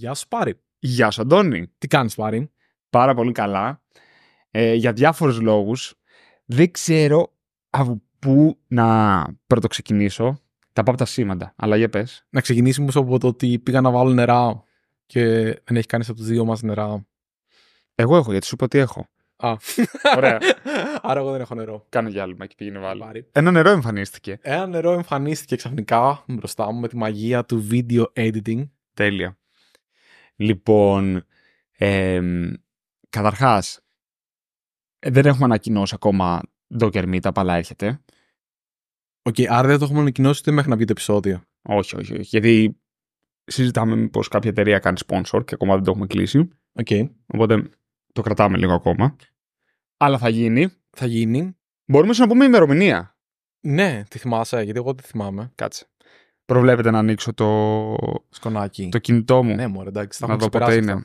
Γεια σου Πάρη. Γεια σου Αντώνη. Τι κάνεις Πάρη. Πάρα πολύ καλά. Ε, για διάφορους λόγους. Δεν ξέρω από πού να πρωτοξεκινήσω. Τα πάω από τα σήματα. Αλλά για πες. Να ξεκινήσουμε από το ότι πήγα να βάλω νερά και δεν έχει κάνει από τους δύο μας νερά. Εγώ έχω γιατί σου είπα ότι έχω. Α. Ωραία. Άρα εγώ δεν έχω νερό. Κάνω διάλειμμα και πήγαινε βάλει. Ένα νερό εμφανίστηκε. Ένα νερό εμφανίστηκε ξαφνικά μπροστά μου με τη μαγεία του video editing. Τέλεια. Λοιπόν, ε, καταρχάς, δεν έχουμε ανακοινώσει ακόμα Docker Meetup, αλλά έρχεται. Οκ, okay, άρα δεν το έχουμε ανακοινώσει ούτε μέχρι να βγει το επεισόδιο. Όχι, όχι, όχι. Γιατί συζητάμε πως κάποια εταιρεία κάνει sponsor και ακόμα δεν το έχουμε κλείσει. Okay. Οπότε το κρατάμε λίγο ακόμα. Αλλά θα γίνει. Θα γίνει. Μπορούμε να πούμε ημερομηνία. Ναι, τη θυμάσαι, γιατί εγώ τη θυμάμαι. Κάτσε. Προβλέπετε να ανοίξω το, Σκονάκι. το κινητό μου. Ναι, μωρέ, εντάξει, θα να δω ποτέ είναι.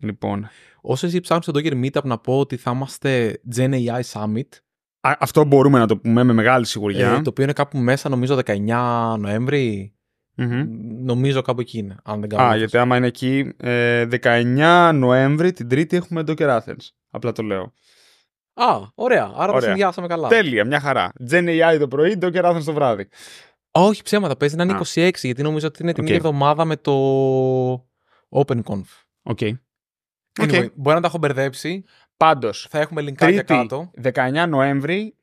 Λοιπόν. Όσο εσύ το Docker Meetup να πω ότι θα είμαστε Gen AI Summit. αυτό μπορούμε να το πούμε με μεγάλη σιγουριά. Ε, το οποίο είναι κάπου μέσα νομίζω 19 νοεμβρη mm Νομίζω κάπου εκεί είναι, αν δεν κάνω Α, γιατί άμα είναι εκεί, 19 ε, Νοέμβρη, την Τρίτη έχουμε Docker Athens. Απλά το λέω. Α, ωραία. Άρα ωραία. τα συνδυάσαμε καλά. Τέλεια, μια χαρά. Gen AI το πρωί, Docker Athens το βράδυ. Όχι ψέματα, παίζει να είναι 26, γιατί νομίζω ότι είναι την ίδια εβδομάδα με το OpenConf. Οκ. Μπορεί να τα έχω μπερδέψει. Πάντως, θα έχουμε linkάκια κάτω. 19 Νοέμβρη,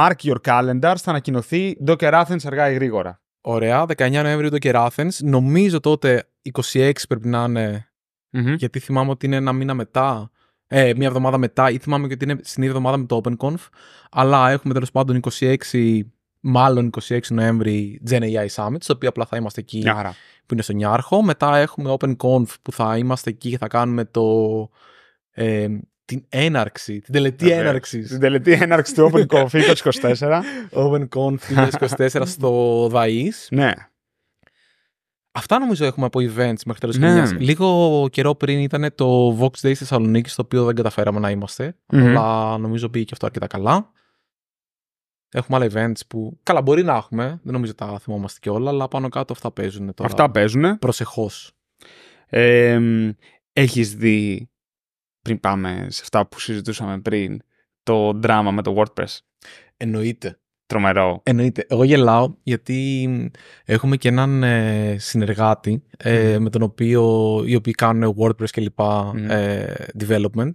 mark your calendars, θα ανακοινωθεί Docker Athens αργά ή γρήγορα. Ωραία, 19 Νοέμβρη Docker Athens. Νομίζω τότε 26 πρέπει να ειναι γιατί θυμάμαι ότι είναι ένα μήνα μετά. Ε, μία εβδομάδα μετά, ή θυμάμαι ότι είναι στην ίδια εβδομάδα με το OpenConf. Αλλά έχουμε τέλος πάντων 26 μάλλον 26 Νοέμβρη Gen AI Summit, στο οποίο απλά θα είμαστε εκεί Άρα. που είναι στο Νιάρχο. Μετά έχουμε OpenConf που θα είμαστε εκεί και θα κάνουμε το, ε, την έναρξη, την τελετή ε, έναρξης. Την τελετή έναρξη του OpenConf 2024. OpenConf 2024 στο ΔΑΗΣ. Ναι. Αυτά νομίζω έχουμε από events μέχρι τέλος ναι. Λίγο καιρό πριν ήταν το Vox Day στη Θεσσαλονίκη, στο οποίο δεν καταφέραμε να ειμαστε mm-hmm. Αλλά νομίζω πήγε και αυτό αρκετά καλά. Έχουμε άλλα events που. Καλά, μπορεί να έχουμε. Δεν νομίζω τα θυμόμαστε και όλα, αλλά πάνω κάτω αυτά παίζουν τώρα. Αυτά παίζουν. Προσεχώ. Ε, Έχεις δει. Πριν πάμε σε αυτά που συζητούσαμε πριν, το δράμα με το WordPress. Εννοείται. Τρομερό. Εννοείται. Εγώ γελάω γιατί έχουμε και έναν ε, συνεργάτη ε, με τον οποίο οι οποίοι κάνουν WordPress και λοιπά ε, development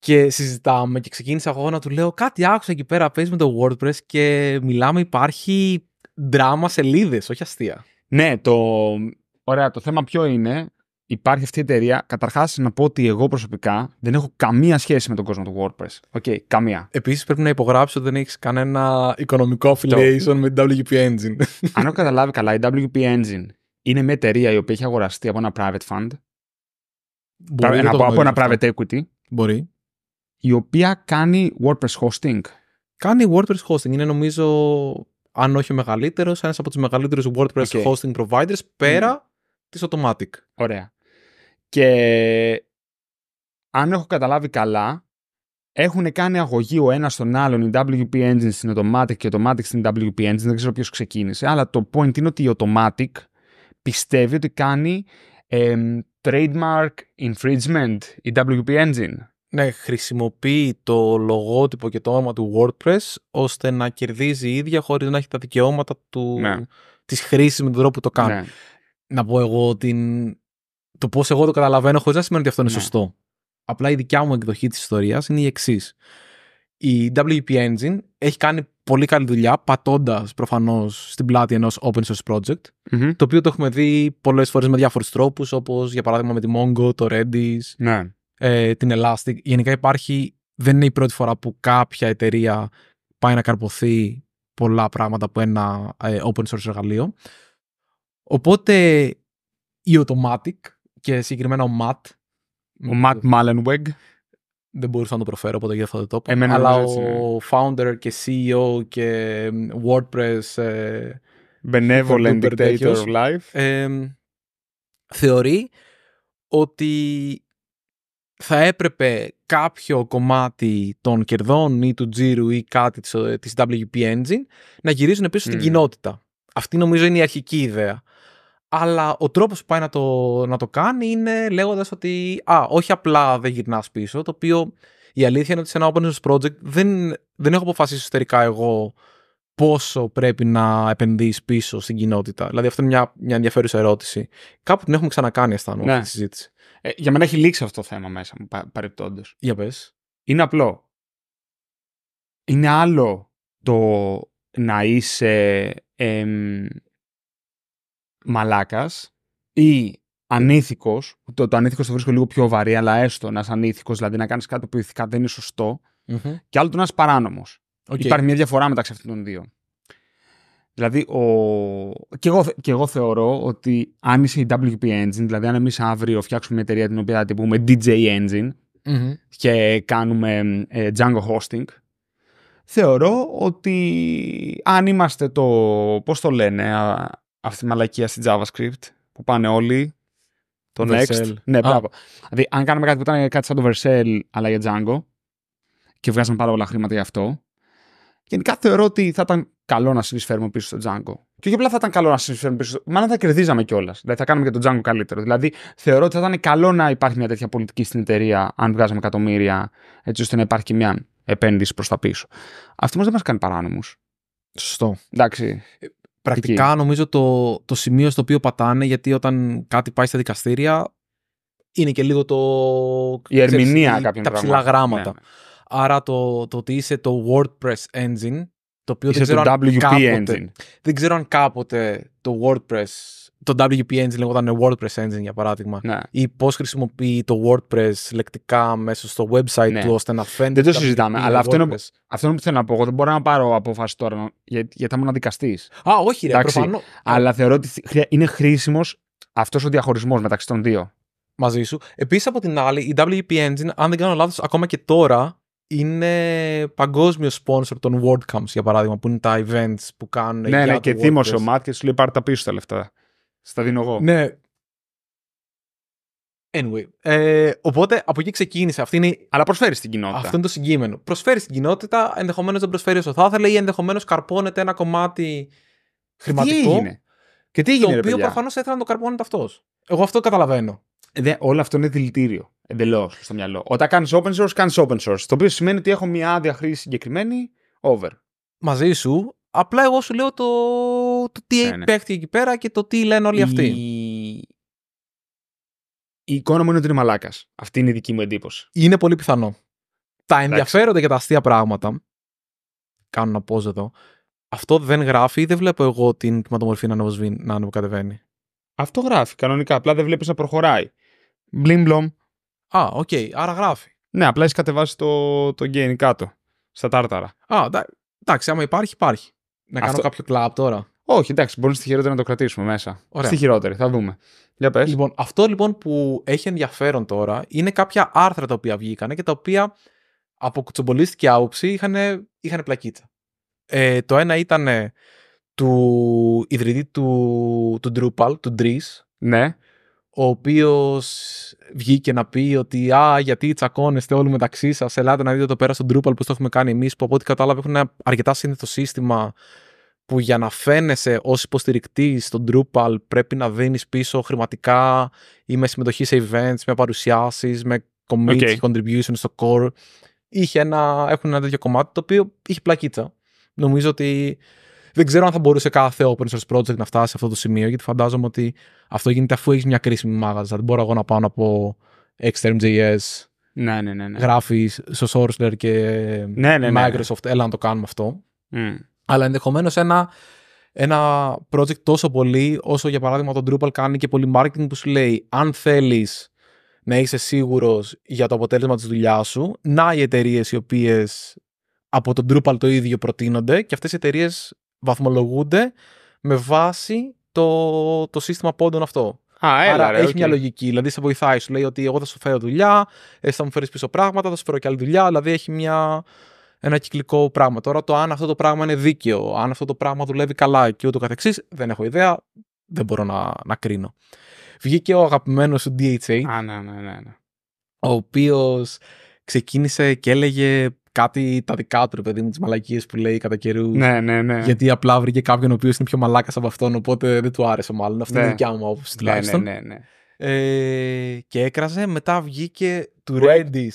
και συζητάμε και ξεκίνησα εγώ να του λέω κάτι άκουσα εκεί πέρα, παίζεις με το WordPress και μιλάμε υπάρχει δράμα σελίδες όχι αστεία. Ναι, το... Ωραία, το θέμα ποιο είναι, υπάρχει αυτή η εταιρεία. Καταρχάς, να πω ότι εγώ προσωπικά δεν έχω καμία σχέση με τον κόσμο του WordPress. Okay. Καμία. Επίσης, πρέπει να υπογράψω ότι δεν έχεις κανένα οικονομικό affiliation το... με την WP Engine. Αν έχω καταλάβει καλά, η WP Engine είναι μια εταιρεία η οποία έχει αγοραστεί από ένα private fund. Μπορεί από, από ένα private equity. Μπορεί η οποία κάνει WordPress hosting. Κάνει WordPress hosting. Είναι νομίζω, αν όχι ο μεγαλύτερος, ένας από τους μεγαλύτερους WordPress hosting providers πέρα mm. της Automatic. Ωραία. Και αν έχω καταλάβει καλά, έχουν κάνει αγωγή ο ένας στον άλλον, η WP Engine στην Automatic και η Automatic στην WP Engine. Δεν ξέρω ποιος ξεκίνησε, αλλά το point είναι ότι η Automatic πιστεύει ότι κάνει trademark infringement η WP Engine ναι, χρησιμοποιεί το λογότυπο και το όνομα του WordPress ώστε να κερδίζει η ίδια χωρίς να έχει τα δικαιώματα του, ναι. της χρήσης με τον τρόπο που το κάνει. Ναι. Να πω εγώ την, το πώς εγώ το καταλαβαίνω χωρίς να σημαίνει ότι αυτό είναι ναι. σωστό. Απλά η δικιά μου εκδοχή της ιστορίας είναι η εξής. Η WP Engine έχει κάνει πολύ καλή δουλειά πατώντας προφανώς στην πλάτη ενός open source project το οποίο το έχουμε δει πολλές φορές με διάφορους τρόπους όπως για παράδειγμα με τη Mongo, το Redis, ναι ε, την Elastic. Γενικά υπάρχει, δεν είναι η πρώτη φορά που κάποια εταιρεία πάει να καρποθεί πολλά πράγματα από ένα ε, open source εργαλείο. Οπότε η Automatic και συγκεκριμένα ο Matt. Ο Matt ε, Malenweg. Δεν μπορούσα να το προφέρω, οπότε γι' αυτό το τόπο αλλά ναι. ο founder και CEO και WordPress. Ε, Benevolent Dictator of Life. Ε, θεωρεί ότι θα έπρεπε κάποιο κομμάτι των κερδών ή του τζίρου ή κάτι της ε, WP Engine να γυρίζουν πίσω στην κοινότητα. Αυτή νομίζω είναι η αρχική ιδέα. Αλλά ο τρόπος που πάει να το, να το κάνει είναι λέγοντας ότι α, όχι απλά δεν γυρνάς πίσω, το οποίο η αλήθεια είναι ότι σε ένα open source project δεν, δεν έχω αποφασίσει εσωτερικά εγώ πόσο πρέπει να επενδύεις πίσω στην κοινότητα. Δηλαδή αυτό είναι μια, μια ενδιαφέρουσα ερώτηση. Κάπου την έχουμε ξανακάνει αισθάνομαι ναι. αυτή τη συζήτηση. Ε, για μένα έχει λήξει αυτό το θέμα μέσα μου, παρεπτόντως. Για πες. Είναι απλό. Είναι άλλο το να είσαι ε, μαλάκας ή ανήθικος, το, το ανήθικος το βρίσκω λίγο πιο βαρύ, αλλά έστω να είσαι ανήθικος, δηλαδή να κάνεις κάτι που ηθικά δεν είναι σωστό, και άλλο το να είσαι παράνομος. Okay. Υπάρχει μια διαφορά μεταξύ αυτών των δύο. Δηλαδή, ο... και, εγώ, και εγώ θεωρώ ότι αν είσαι η WP Engine, δηλαδή αν εμείς αύριο φτιάξουμε μια εταιρεία την οποία θα την πούμε DJ Engine και κάνουμε ε, Django Hosting, θεωρώ ότι αν είμαστε το. Πώς το λένε αυτή η μαλακία στη JavaScript που πάνε όλοι. Το Vercel. Next. Ναι, πράγμα. Δηλαδή, αν κάναμε κάτι που ήταν κάτι σαν το Vercel αλλά για Django και βγάζαμε πάρα πολλά χρήματα γι' αυτό, Γενικά θεωρώ ότι θα ήταν καλό να συνεισφέρουμε πίσω στο Django. Και όχι απλά θα ήταν καλό να συνεισφέρουμε πίσω. Στο... Μάλλον θα κερδίζαμε κιόλας. Δηλαδή θα κάνουμε και τον Django καλύτερο. Δηλαδή θεωρώ ότι θα ήταν καλό να υπάρχει μια τέτοια πολιτική στην εταιρεία, αν βγάζαμε εκατομμύρια, έτσι ώστε να υπάρχει μια επένδυση προς τα πίσω. Αυτό όμως δεν μας κάνει παράνομους. Σωστό. Εντάξει. Ε, πρακτικά εκεί. νομίζω το, το σημείο στο οποίο πατάνε, γιατί όταν κάτι πάει στα δικαστήρια, είναι και λίγο το. Η ερμηνεία κάποιων Τα ψηλά ναι, ναι. Άρα το, το ότι είσαι το WordPress engine, το οποίο είσαι δεν ξέρω, το WP engine. δεν ξέρω αν κάποτε το WordPress, το WP engine λεγόταν WordPress engine για παράδειγμα, ναι. ή πώς χρησιμοποιεί το WordPress λεκτικά μέσα στο website ναι. του ώστε να φαίνεται. Δεν το συζητάμε, αλλά αυτό είναι, που θέλω να πω. Εγώ δεν μπορώ να πάρω απόφαση τώρα γιατί, τα θα ήμουν δικαστή. Α, όχι, ρε, Αλλά θεωρώ ότι είναι χρήσιμος αυτός ο διαχωρισμός μεταξύ των δύο μαζί σου. Επίσης, από την άλλη, η WP Engine, αν δεν κάνω λάθος, ακόμα και τώρα είναι παγκόσμιος sponsor των WordCamps, για παράδειγμα, που είναι τα events που κάνουν. Ναι, ναι, και θύμωσε ο Μάτ και σου λέει πάρε τα πίσω τα λεφτά. Στα δίνω εγώ. Ναι. Anyway. Ε, οπότε από εκεί ξεκίνησε. Αυτή Αλλά προσφέρεις στην κοινότητα. Αυτό είναι το συγκείμενο. Προσφέρεις στην κοινότητα, ενδεχομένως δεν προσφέρεις όσο θα ήθελε ή ενδεχομένως καρπώνεται ένα κομμάτι χρηματικό. Τι έγινε. Και τι έγινε, το ρε, οποίο προφανώ ήθελε να το καρπώνεται αυτός. Εγώ αυτό καταλαβαίνω. Δε, όλο αυτό είναι δηλητήριο. Εντελώς στο μυαλό. Όταν κάνεις open source, κάνεις open source. Το οποίο σημαίνει ότι έχω μια άδεια χρήση συγκεκριμένη, over. Μαζί σου. Απλά εγώ σου λέω το, το τι ναι, ναι. παίχτηκε εκεί πέρα και το τι λένε όλοι αυτοί. Η... η εικόνα μου είναι ότι είναι μαλάκας. Αυτή είναι η δική μου εντύπωση. Είναι πολύ πιθανό. Τα ενδιαφέροντα και τα αστεία πράγματα. Κάνω να πω εδώ. Αυτό δεν γράφει ή δεν βλέπω εγώ την κυματομορφή να ανεβοκατεβαίνει. Αυτό γράφει κανονικά. Απλά δεν βλέπεις να προχωράει μπλομ. Α, οκ. Okay. Άρα γράφει. Ναι, απλά έχεις κατεβάσει το, το gain κάτω. Στα τάρταρα. Α, εντάξει, άμα υπάρχει, υπάρχει. Να κάνω κάποιο κλαπ τώρα. Όχι, εντάξει, μπορείς στη χειρότερη να το κρατήσουμε μέσα. Ωραία. Στη χειρότερη, θα δούμε. Για πες. Λοιπόν, αυτό λοιπόν που έχει ενδιαφέρον τώρα είναι κάποια άρθρα τα οποία βγήκανε και τα οποία από κουτσομπολίστικη άποψη είχαν, είχαν πλακίτσα. Ε, το ένα ήταν του ιδρυτή του, του Drupal, του Dries. Ναι ο οποίος βγήκε να πει ότι «Α, γιατί τσακώνεστε όλοι μεταξύ σας, ελάτε να δείτε το πέρα στον Drupal που το έχουμε κάνει εμείς», που από ό,τι κατάλαβα έχουν ένα αρκετά σύνθετο σύστημα που για να φαίνεσαι ως υποστηρικτή στο Drupal πρέπει να δίνεις πίσω χρηματικά ή με συμμετοχή σε events, με παρουσιάσεις, με commits okay. contributions στο core. έχουν ένα τέτοιο κομμάτι το οποίο είχε πλακίτσα. Νομίζω ότι δεν ξέρω αν θα μπορούσε κάθε open source project να φτάσει σε αυτό το σημείο, γιατί φαντάζομαι ότι αυτό γίνεται αφού έχεις μια κρίσιμη μάγα, Δεν δηλαδή, μπορώ εγώ να πάω να πω Xterm.js Ναι, ναι, ναι, ναι. Γράφει στο sourcer και ναι, ναι, ναι, Microsoft. Έλα να το κάνουμε αυτό. Αλλά ενδεχομένως ένα, ένα project τόσο πολύ, όσο για παράδειγμα το Drupal κάνει και πολύ marketing που σου λέει, αν θέλεις να είσαι σίγουρος για το αποτέλεσμα της δουλειάς σου, να οι εταιρείες οι οποίες από τον Drupal το ίδιο προτείνονται και αυτές οι εταιρείες βαθμολογούνται με βάση το, το σύστημα πόντων αυτό. Α, έλα, Άρα έχει μια λογική. Δηλαδή σε βοηθάει, σου λέει ότι εγώ θα σου φέρω δουλειά, εσύ θα μου φέρεις πίσω πράγματα, θα σου φέρω και άλλη δουλειά. Δηλαδή έχει μια, ένα κυκλικό πράγμα. Τώρα το αν αυτό το πράγμα είναι δίκαιο, αν αυτό το πράγμα δουλεύει καλά και ούτω καθεξής, δεν έχω ιδέα, δεν μπορώ να, να κρίνω. Βγήκε ο αγαπημένος του DHA. Α, ναι, ναι. ναι. ναι. Ο οποίος ξεκίνησε και έλεγε κάτι τα δικά του, ρε παιδί μου, τις μαλακίες που λέει κατά καιρούς. Ναι, ναι, ναι. Γιατί απλά βρήκε κάποιον ο οποίος είναι πιο μαλάκας από αυτόν, οπότε δεν του άρεσε μάλλον. Αυτή είναι η ναι. δικιά μου άποψη ναι, τουλάχιστον. Ναι, ναι, ναι. Ε, και έκραζε, μετά βγήκε του Ρέντι.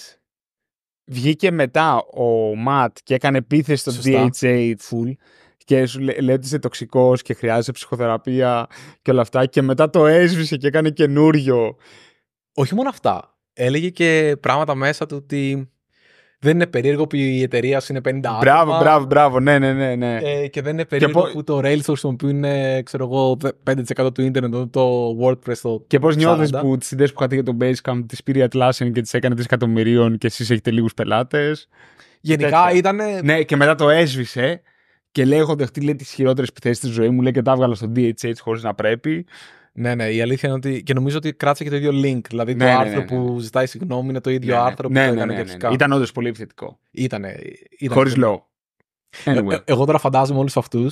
Βγήκε μετά ο Ματ και έκανε επίθεση στο Σωστά. DHA full και σου λέει, ότι είσαι τοξικός και χρειάζεσαι ψυχοθεραπεία και όλα αυτά. Και μετά το έσβησε και έκανε καινούριο. Όχι μόνο αυτά. Έλεγε και πράγματα μέσα του ότι δεν είναι περίεργο που η εταιρεία είναι 50 άτομα. Μπράβο, μπράβο, μπράβο. Ναι, ναι, ναι. ναι. Ε, και δεν είναι περίεργο που το Rails το χρησιμοποιούν, ε, ξέρω εγώ, 5% του ίντερνετ, το WordPress. Το και πώς νιώθεις που τις ιδέες που είχατε για το Basecamp τις πήρε η Atlassian και τις έκανε δισεκατομμυρίων και εσείς έχετε λίγους πελάτες. Γενικά ήταν. Ναι, και μετά το έσβησε και λέει: Έχω δεχτεί τις χειρότερες επιθέσεις της ζωής μου, λέει και τα έβγαλα στο DHH χωρίς να πρέπει. Ναι, ναι, η αλήθεια είναι ότι. και νομίζω ότι κράτησε και το ίδιο link. Δηλαδή το ναι, ναι άρθρο ναι, που ναι. ζητάει συγγνώμη είναι το ίδιο άρθρο που ναι, έκανε ναι, ναι, Ήταν όντως πολύ επιθετικό. Ήτανε. Ήταν Χωρί λόγο. Ε, εγώ τώρα φαντάζομαι όλους αυτούς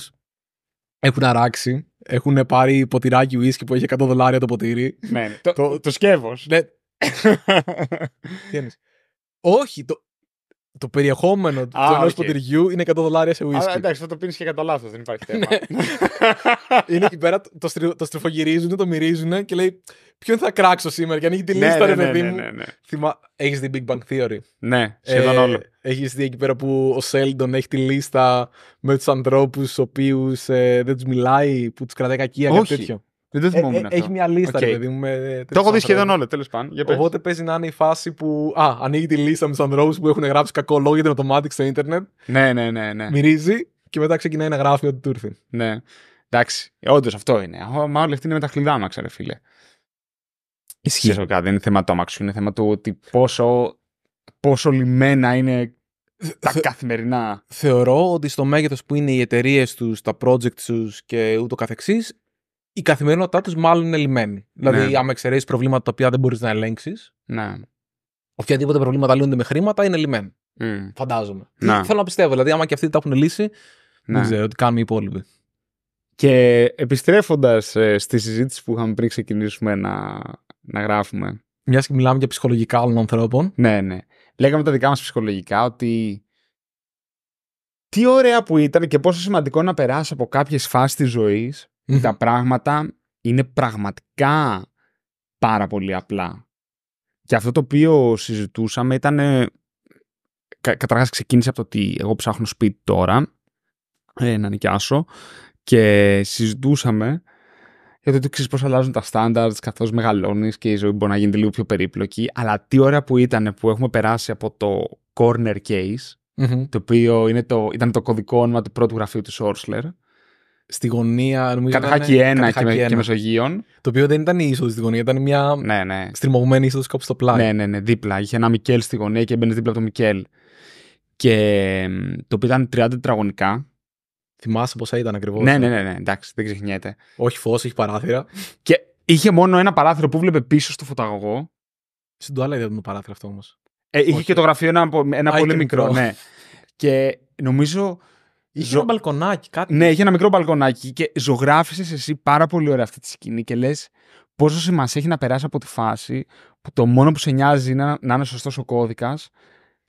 έχουν αράξει. Έχουν πάρει ποτηράκι ουίσκι που έχει 100 δολάρια το ποτήρι. Ναι, το, το, Ναι. Τι Όχι, το, το περιεχόμενο του ενό okay. ποτηριού είναι 100 δολάρια σε whisky. εντάξει, θα το πίνεις και κατά λάθος, δεν υπάρχει θέμα. είναι εκεί πέρα, το, στρι, το στριφογυρίζουν, το μυρίζουν και λέει ποιον θα κράξω σήμερα. Και ανοίγει τη ναι, λίστα, ρε ναι, ναι, παιδί μου. Έχεις δει Big Bang Theory. Ναι, σχεδόν ε, όλο. Έχεις δει εκεί πέρα που ο Σέλντον έχει τη λίστα με τους ανθρώπους, τους οποίους ε, δεν τους μιλάει, που τους κρατάει κακία, τέτοιο. Δεν το ε, θυμόμουν. Ε, αυτό. Έχει μια λίστα, okay. παιδί μου. Με το έχω δει σχεδόν όλα, τέλος πάντων. Για Οπότε παίζει να είναι η φάση που. Α, ανοίγει τη λίστα με του ανθρώπου που έχουν γράψει κακό λόγο για την Automatic στο Ιντερνετ. Ναι, ναι, ναι, ναι. Μυρίζει και μετά ξεκινάει να γράφει ότι του ήρθε. Ναι. Εντάξει, ε, όντως αυτό είναι. Μα όλοι αυτοί είναι με τα χλιδάμα, ξέρε φίλε. Ισχύει. Δεν είναι θέμα το αμαξού, είναι θέμα του ότι πόσο, πόσο λιμένα είναι τα Θε, καθημερινά. Θεωρώ ότι στο μέγεθος που είναι οι εταιρείες τους, τα project τους και ούτω καθεξής, η καθημερινότητά τους μάλλον είναι λυμένη. Δηλαδή, ναι. Δηλαδή, άμα εξαιρέσεις προβλήματα τα οποία δεν μπορείς να ελέγξεις. Ναι. Οποιαδήποτε προβλήματα λύνονται με χρήματα είναι λυμένη. Mm. Φαντάζομαι. Ναι. Θέλω να πιστεύω. Δηλαδή, άμα και αυτοί τα έχουν λύσει, ναι. δεν ξέρω τι κάνουν οι υπόλοιποι. Και επιστρέφοντας ε, στη συζήτηση που είχαμε πριν ξεκινήσουμε να, να γράφουμε. Μιας και μιλάμε για ψυχολογικά όλων ανθρώπων. Ναι, ναι. Λέγαμε τα δικά μας ψυχολογικά ότι. Τι ωραία που ήταν και πόσο σημαντικό να περάσεις από κάποιες φάσεις της ζωής τα πράγματα είναι πραγματικά πάρα πολύ απλά. Και αυτό το οποίο συζητούσαμε ήταν... Ε, καταρχάς ξεκίνησε από το ότι εγώ ψάχνω σπίτι τώρα ε, να νοικιάσω και συζητούσαμε για το ότι ξέρεις πώς αλλάζουν τα standards καθώς μεγαλώνεις και η ζωή μπορεί να γίνεται λίγο πιο περίπλοκη. Αλλά τι ώρα που ήταν που έχουμε περάσει από το corner case, το οποίο είναι το, ήταν το κωδικό όνομα του πρώτου γραφείου του Σόρσλερ, στη γωνία. Κατά χάκι ένα και, και, και Μεσογείων. Το οποίο δεν ήταν η είσοδος στη γωνία, ήταν μια ναι, ναι. στριμωγμένη είσοδος κάπου στο πλάι. Ναι, ναι, ναι, δίπλα. Είχε ένα Μικέλ στη γωνία και μπαίνεις δίπλα από το Μικέλ. Και το οποίο ήταν 30 τετραγωνικά. Θυμάσαι πόσα ήταν ακριβώς. Ναι, ε? ναι, ναι, ναι, εντάξει, δεν ξεχνιέται. Όχι φως, έχει παράθυρα. και είχε μόνο ένα παράθυρο που βλέπε πίσω στο φωταγωγό. Στην τουάλα ήταν το παράθυρο αυτό όμως. Ε, είχε και το γραφείο ένα, ένα πολύ μικρό, μικρό. ναι. και νομίζω Είχε ένα μπαλκονάκι, Ναι, είχε ένα μικρό μπαλκονάκι και ζωγράφησες εσύ πάρα πολύ ωραία αυτή τη σκηνή και λες πόσο σημασία έχει να περάσει από τη φάση που το μόνο που σε νοιάζει είναι να, να είναι σωστός ο κώδικας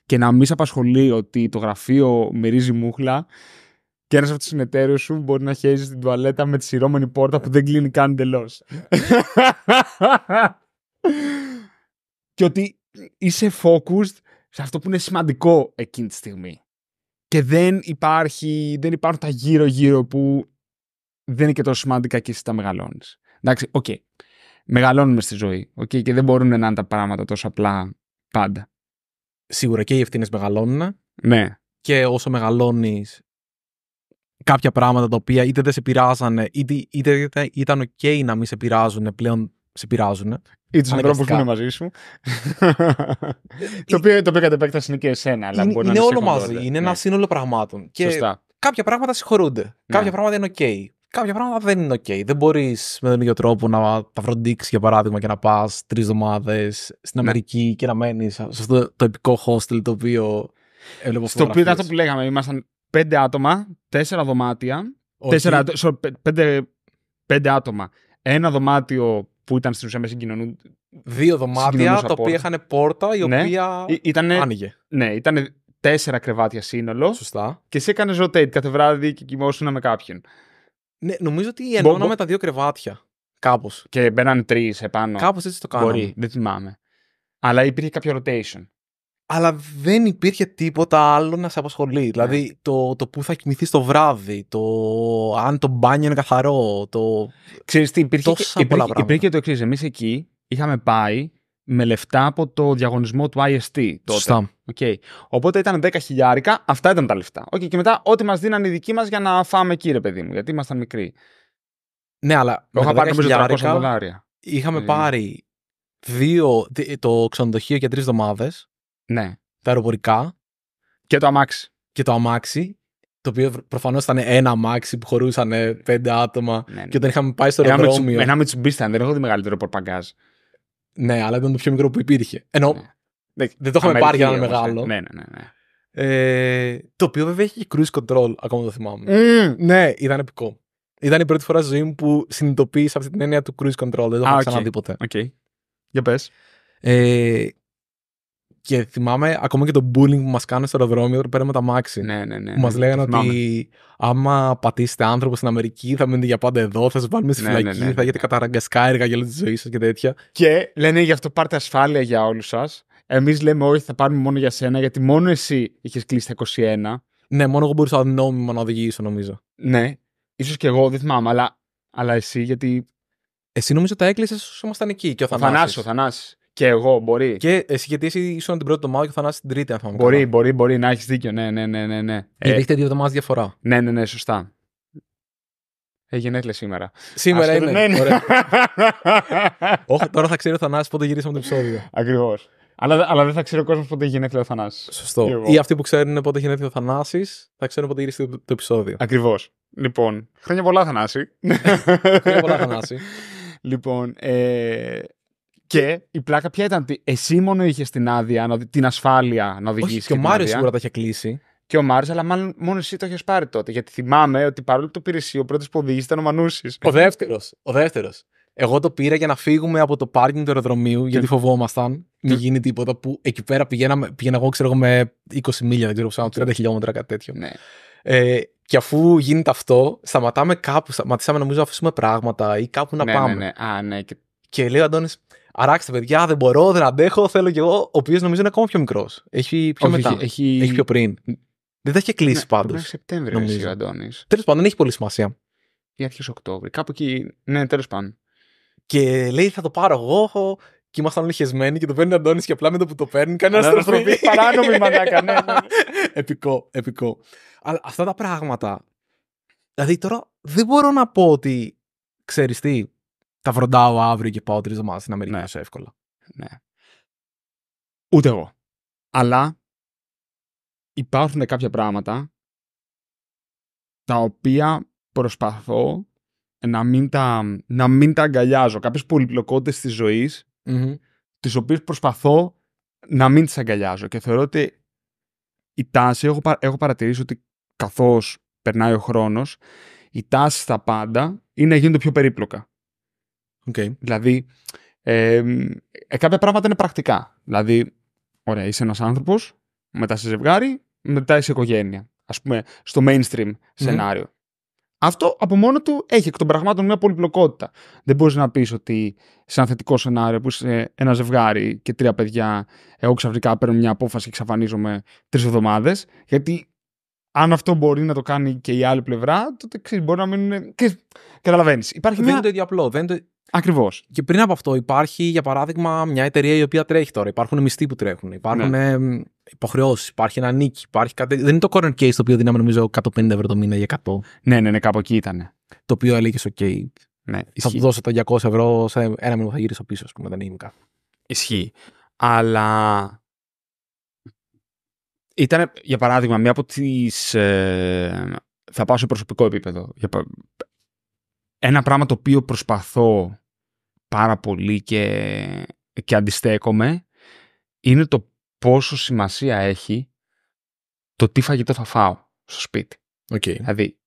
και να μην σε απασχολεί ότι το γραφείο μυρίζει μούχλα και ένας από τους συνεταίρους σου μπορεί να χαίζει την τουαλέτα με τη σειρώμενη πόρτα που δεν κλείνει καν εντελώς. και ότι είσαι focused σε αυτό που είναι σημαντικό εκείνη τη στιγμή και δεν, υπάρχει, δεν υπάρχουν τα γύρω-γύρω που δεν είναι και τόσο σημαντικά και εσύ τα μεγαλώνεις. Εντάξει, οκ. Okay. Μεγαλώνουμε στη ζωή. Okay, και δεν μπορούν να είναι τα πράγματα τόσο απλά πάντα. Σίγουρα και οι ευθύνες μεγαλώνουν. Ναι. Και όσο μεγαλώνεις, κάποια πράγματα τα οποία είτε δεν σε πειράζανε, είτε, είτε, ήταν οκ να μην σε πειράζουν πλέον σε πειράζουν. Ή τους ανθρώπους που είναι μαζί σου. το οποίο, το οποίο επέκταση είναι και εσένα. Αλλά είναι, είναι όλο μαζί. Είναι ναι. ένα σύνολο πραγμάτων. Και Σωστά. κάποια πράγματα συγχωρούνται. Ναι. Κάποια πράγματα είναι οκ. Κάποια πράγματα δεν είναι οκ. Δεν μπορείς με τον ίδιο τρόπο να τα φροντίξει, για παράδειγμα, και να πας τρεις εβδομάδες στην ναι. Αμερική και να μένεις σε αυτό το επικό hostel το οποίο. Στο οποίο ήταν αυτό που λέγαμε. Ήμασταν πέντε άτομα, τέσσερα δωμάτια. πέντε άτομα. Ένα δωμάτιο που ήταν στην ουσία μέσα συγκοινωνούν. Δύο δωμάτια τα οποία είχαν πόρτα η ναι. οποία ήτανε, άνοιγε. Ναι, ήταν τέσσερα κρεβάτια σύνολο. Σωστά. Και εσύ έκανε rotate κάθε βράδυ και κοιμόσουν με κάποιον. Ναι, νομίζω ότι ενώναμε τα δύο κρεβάτια. Κάπως. Και μπαίνανε τρεις επάνω. Κάπως έτσι το κάναμε. Μπορεί, δεν θυμάμαι. Αλλά υπήρχε κάποιο rotation αλλά δεν υπήρχε τίποτα άλλο να σε απασχολεί. Ναι. Δηλαδή το, το που θα κοιμηθείς το βράδυ, το αν το μπάνιο είναι καθαρό. Το... Ξέρεις τι, υπήρχε, και, υπήρχε, υπήρχε το εξής. Εμείς εκεί είχαμε πάει με λεφτά από το διαγωνισμό του IST τότε. Σωστά. Okay. Οπότε ήταν 10 χιλιάρικα, αυτά ήταν τα λεφτά. Okay, και μετά ό,τι μας δίνανε οι δικοί μας για να φάμε εκεί, ρε παιδί μου, γιατί ήμασταν μικροί. Ναι, αλλά. είχα πάρει νομίζω 300 δολάρια. Είχαμε ε, πάρει δύο, το ξενοδοχείο για τρεις εβδομάδες ναι. Τα αεροπορικά. Και το αμάξι. Και το αμάξι. Το οποίο προφανώς ήταν ένα αμάξι που χωρούσαν πέντε άτομα. Ναι, ναι. Και όταν είχαμε πάει στο αεροδρόμιο. Ένα με τσουμπίσταν, δεν έχω δει μεγαλύτερο πορπαγκάζ. Ναι, αλλά ήταν το πιο μικρό που υπήρχε. Ενώ. Ναι. ναι δεν το είχαμε πάρει για ένα μεγάλο. Ναι, ναι, ναι. ναι. Ε, το οποίο βέβαια έχει και cruise control, ακόμα το θυμάμαι. Ναι, ήταν επικό. Ήταν η πρώτη φορά στη ζωή μου που συνειδητοποίησα αυτή την έννοια του cruise control. Δεν το είχα ah, okay. ξαναδεί ποτέ. Okay. Για πες. Ε, και θυμάμαι ακόμα και το bullying που μας κάνουν στο αεροδρόμιο όταν παίρνουμε τα μάξι. Ναι, ναι, ναι. Που μας ναι, λέγανε ότι άμα πατήσετε άνθρωπο στην Αμερική θα μείνετε για πάντα εδώ, θα σας βάλουμε στη ναι, ναι, φυλακή, θα έχετε καταραγκασκά έργα για όλη τη ζωή σας και τέτοια. Και λένε γι' αυτό πάρτε ασφάλεια για όλους σας. Εμείς λέμε όχι, θα πάρουμε μόνο για σένα, γιατί μόνο εσύ είχες κλείσει τα 21. Ναι, μόνο εγώ μπορούσα νόμιμα να οδηγήσω, νομίζω. Ναι, ίσως και εγώ, δεν θυμάμαι, αλλά, αλλά εσύ γιατί. Εσύ νομίζω τα έκλεισες όσο ήμασταν εκεί και ο Θανάσης. Και εγώ, μπορεί. Και εσύ γιατί εσύ ήσουν την πρώτη εβδομάδα και θα ανάσει την τρίτη, αν θα Μπορεί, μπορεί, μπορεί να έχεις δίκιο. Ναι, ναι, ναι, ναι. ναι. Γιατί ε, έχετε δύο εβδομάδες διαφορά. Ναι, ναι, ναι, σωστά. Έγινε έκλε σήμερα. Σήμερα είναι. Ναι, ναι. Ωραία. Όχι, τώρα θα ξέρει ο Θανάσης πότε γυρίσαμε το επεισόδιο. Ακριβώς. Αλλά, αλλά δεν θα ξέρει ο κόσμος πότε γενέθλια ο Θανάσης. Σωστό. Ή αυτοί που ξέρουν πότε γενέθλια ο Θανάσης, θα ξέρουν πότε γυρίσει το, το επεισόδιο. Ακριβώς. Λοιπόν. Χρόνια πολλά, Θανάση. Χρόνια πολλά, Θανάση. Λοιπόν, ε, και η πλάκα ποια ήταν ότι εσύ μόνο είχες την άδεια, την ασφάλεια να οδηγήσεις. και, και ο Μάριο σίγουρα τα είχε κλείσει. Και ο Μάριος, αλλά μάλλον μόνο εσύ το είχε πάρει τότε. Γιατί θυμάμαι ότι παρόλο που το πήρες ο πρώτος που οδηγήσει ήταν ο Μανούσης. Ο δεύτερος. Ο δεύτερος. Εγώ το πήρα για να φύγουμε από το πάρκινγκ του αεροδρομίου, γιατί φοβόμασταν. Μην γίνει τίποτα που εκεί πέρα πηγαίναμε. πηγαίνα εγώ, ξέρω εγώ, με 20 μίλια, δεν ξέρω 30 χιλιόμετρα, κάτι τέτοιο. Ναι. Ε, και αφού γίνεται αυτό, σταματάμε κάπου. Σταματήσαμε νομίζω να αφήσουμε πράγματα ή κάπου να ναι, ναι πάμε. Ναι, ναι. Α, ναι. Και, και λέει ο Αντώνης, Αράξτε, παιδιά, δεν μπορώ, δεν αντέχω. Θέλω κι εγώ. Ο οποίος νομίζω είναι ακόμα πιο μικρός. Έχει πιο μετά. Έχει... έχει πιο πριν. Δεν θα έχει ναι, κλείσει ναι, πάντω. Σεπτέμβριο, νομίζω. Τέλος πάντων, δεν έχει πολύ σημασία. Ή αρχές Οκτώβριο. Κάπου εκεί. Ναι, τέλος πάντων. Και λέει, θα το πάρω εγώ. Και ήμασταν όλοι και το παίρνει ο Αντώνης και απλά με το που το παίρνει, κάνει στροφή Παράνομη μαλάκα, ναι, ναι. επικό, επικό. Αλλά αυτά τα πράγματα. Δηλαδή τώρα δεν μπορώ να πω ότι ξέρεις τι τα βροντάω αύριο και πάω τρεις εβδομάδες στην Αμερική ναι. εύκολα. Ναι. Ούτε εγώ. Αλλά υπάρχουν κάποια πράγματα τα οποία προσπαθώ να μην τα, να μην τα αγκαλιάζω. Κάποιες πολυπλοκότητες της ζωής, mm-hmm. τις οποίες προσπαθώ να μην τις αγκαλιάζω. Και θεωρώ ότι η τάση, έχω, έχω παρατηρήσει ότι καθώς περνάει ο χρόνος, η τάση στα πάντα είναι να γίνονται πιο περίπλοκα. Okay. Δηλαδή, ε, κάποια πράγματα είναι πρακτικά. Δηλαδή, ωραία, είσαι ένας άνθρωπος, μετά σε ζευγάρι, μετά είσαι οικογένεια. Ας πούμε, στο mainstream σεναριο Αυτό από μόνο του έχει εκ των πραγμάτων μια πολυπλοκότητα. Δεν μπορείς να πεις ότι σε ένα θετικό σενάριο που είσαι ένα ζευγάρι και τρία παιδιά, εγώ ξαφνικά παίρνω μια απόφαση και εξαφανίζομαι τρεις εβδομάδες. Γιατί αν αυτό μπορεί να το κάνει και η άλλη πλευρά, τότε ξέρεις, μπορεί να μείνουν. Καταλαβαίνει. δεν είναι το ίδιο απλό. Δεν Ακριβώς. Και πριν από αυτό υπάρχει, για παράδειγμα, μια εταιρεία η οποία τρέχει τώρα. Υπάρχουν μισθοί που τρέχουν, υπάρχουν ναι. υποχρεώσεις, υπάρχει ένα νίκη. Υπάρχει κάτι... Δεν είναι το current case το οποίο δίναμε νομίζω 150 ευρώ το μήνα ή 100. Ναι, ναι, ναι, κάπου εκεί ήταν. Το οποίο έλεγες, OK, ναι, θα του δώσω τα 200 ευρώ σε ένα μήνα που θα γυρίσω πίσω, ας πούμε, δεν είναι κάτι. Ισχύει. Αλλά. Ήταν, για παράδειγμα, μία από τις. Ε, θα πάω σε προσωπικό επίπεδο. Για ένα πράγμα το οποίο προσπαθώ πάρα πολύ και, και αντιστέκομαι είναι το πόσο σημασία έχει το τι φαγητό θα φάω στο σπίτι. Okay. Δηλαδή,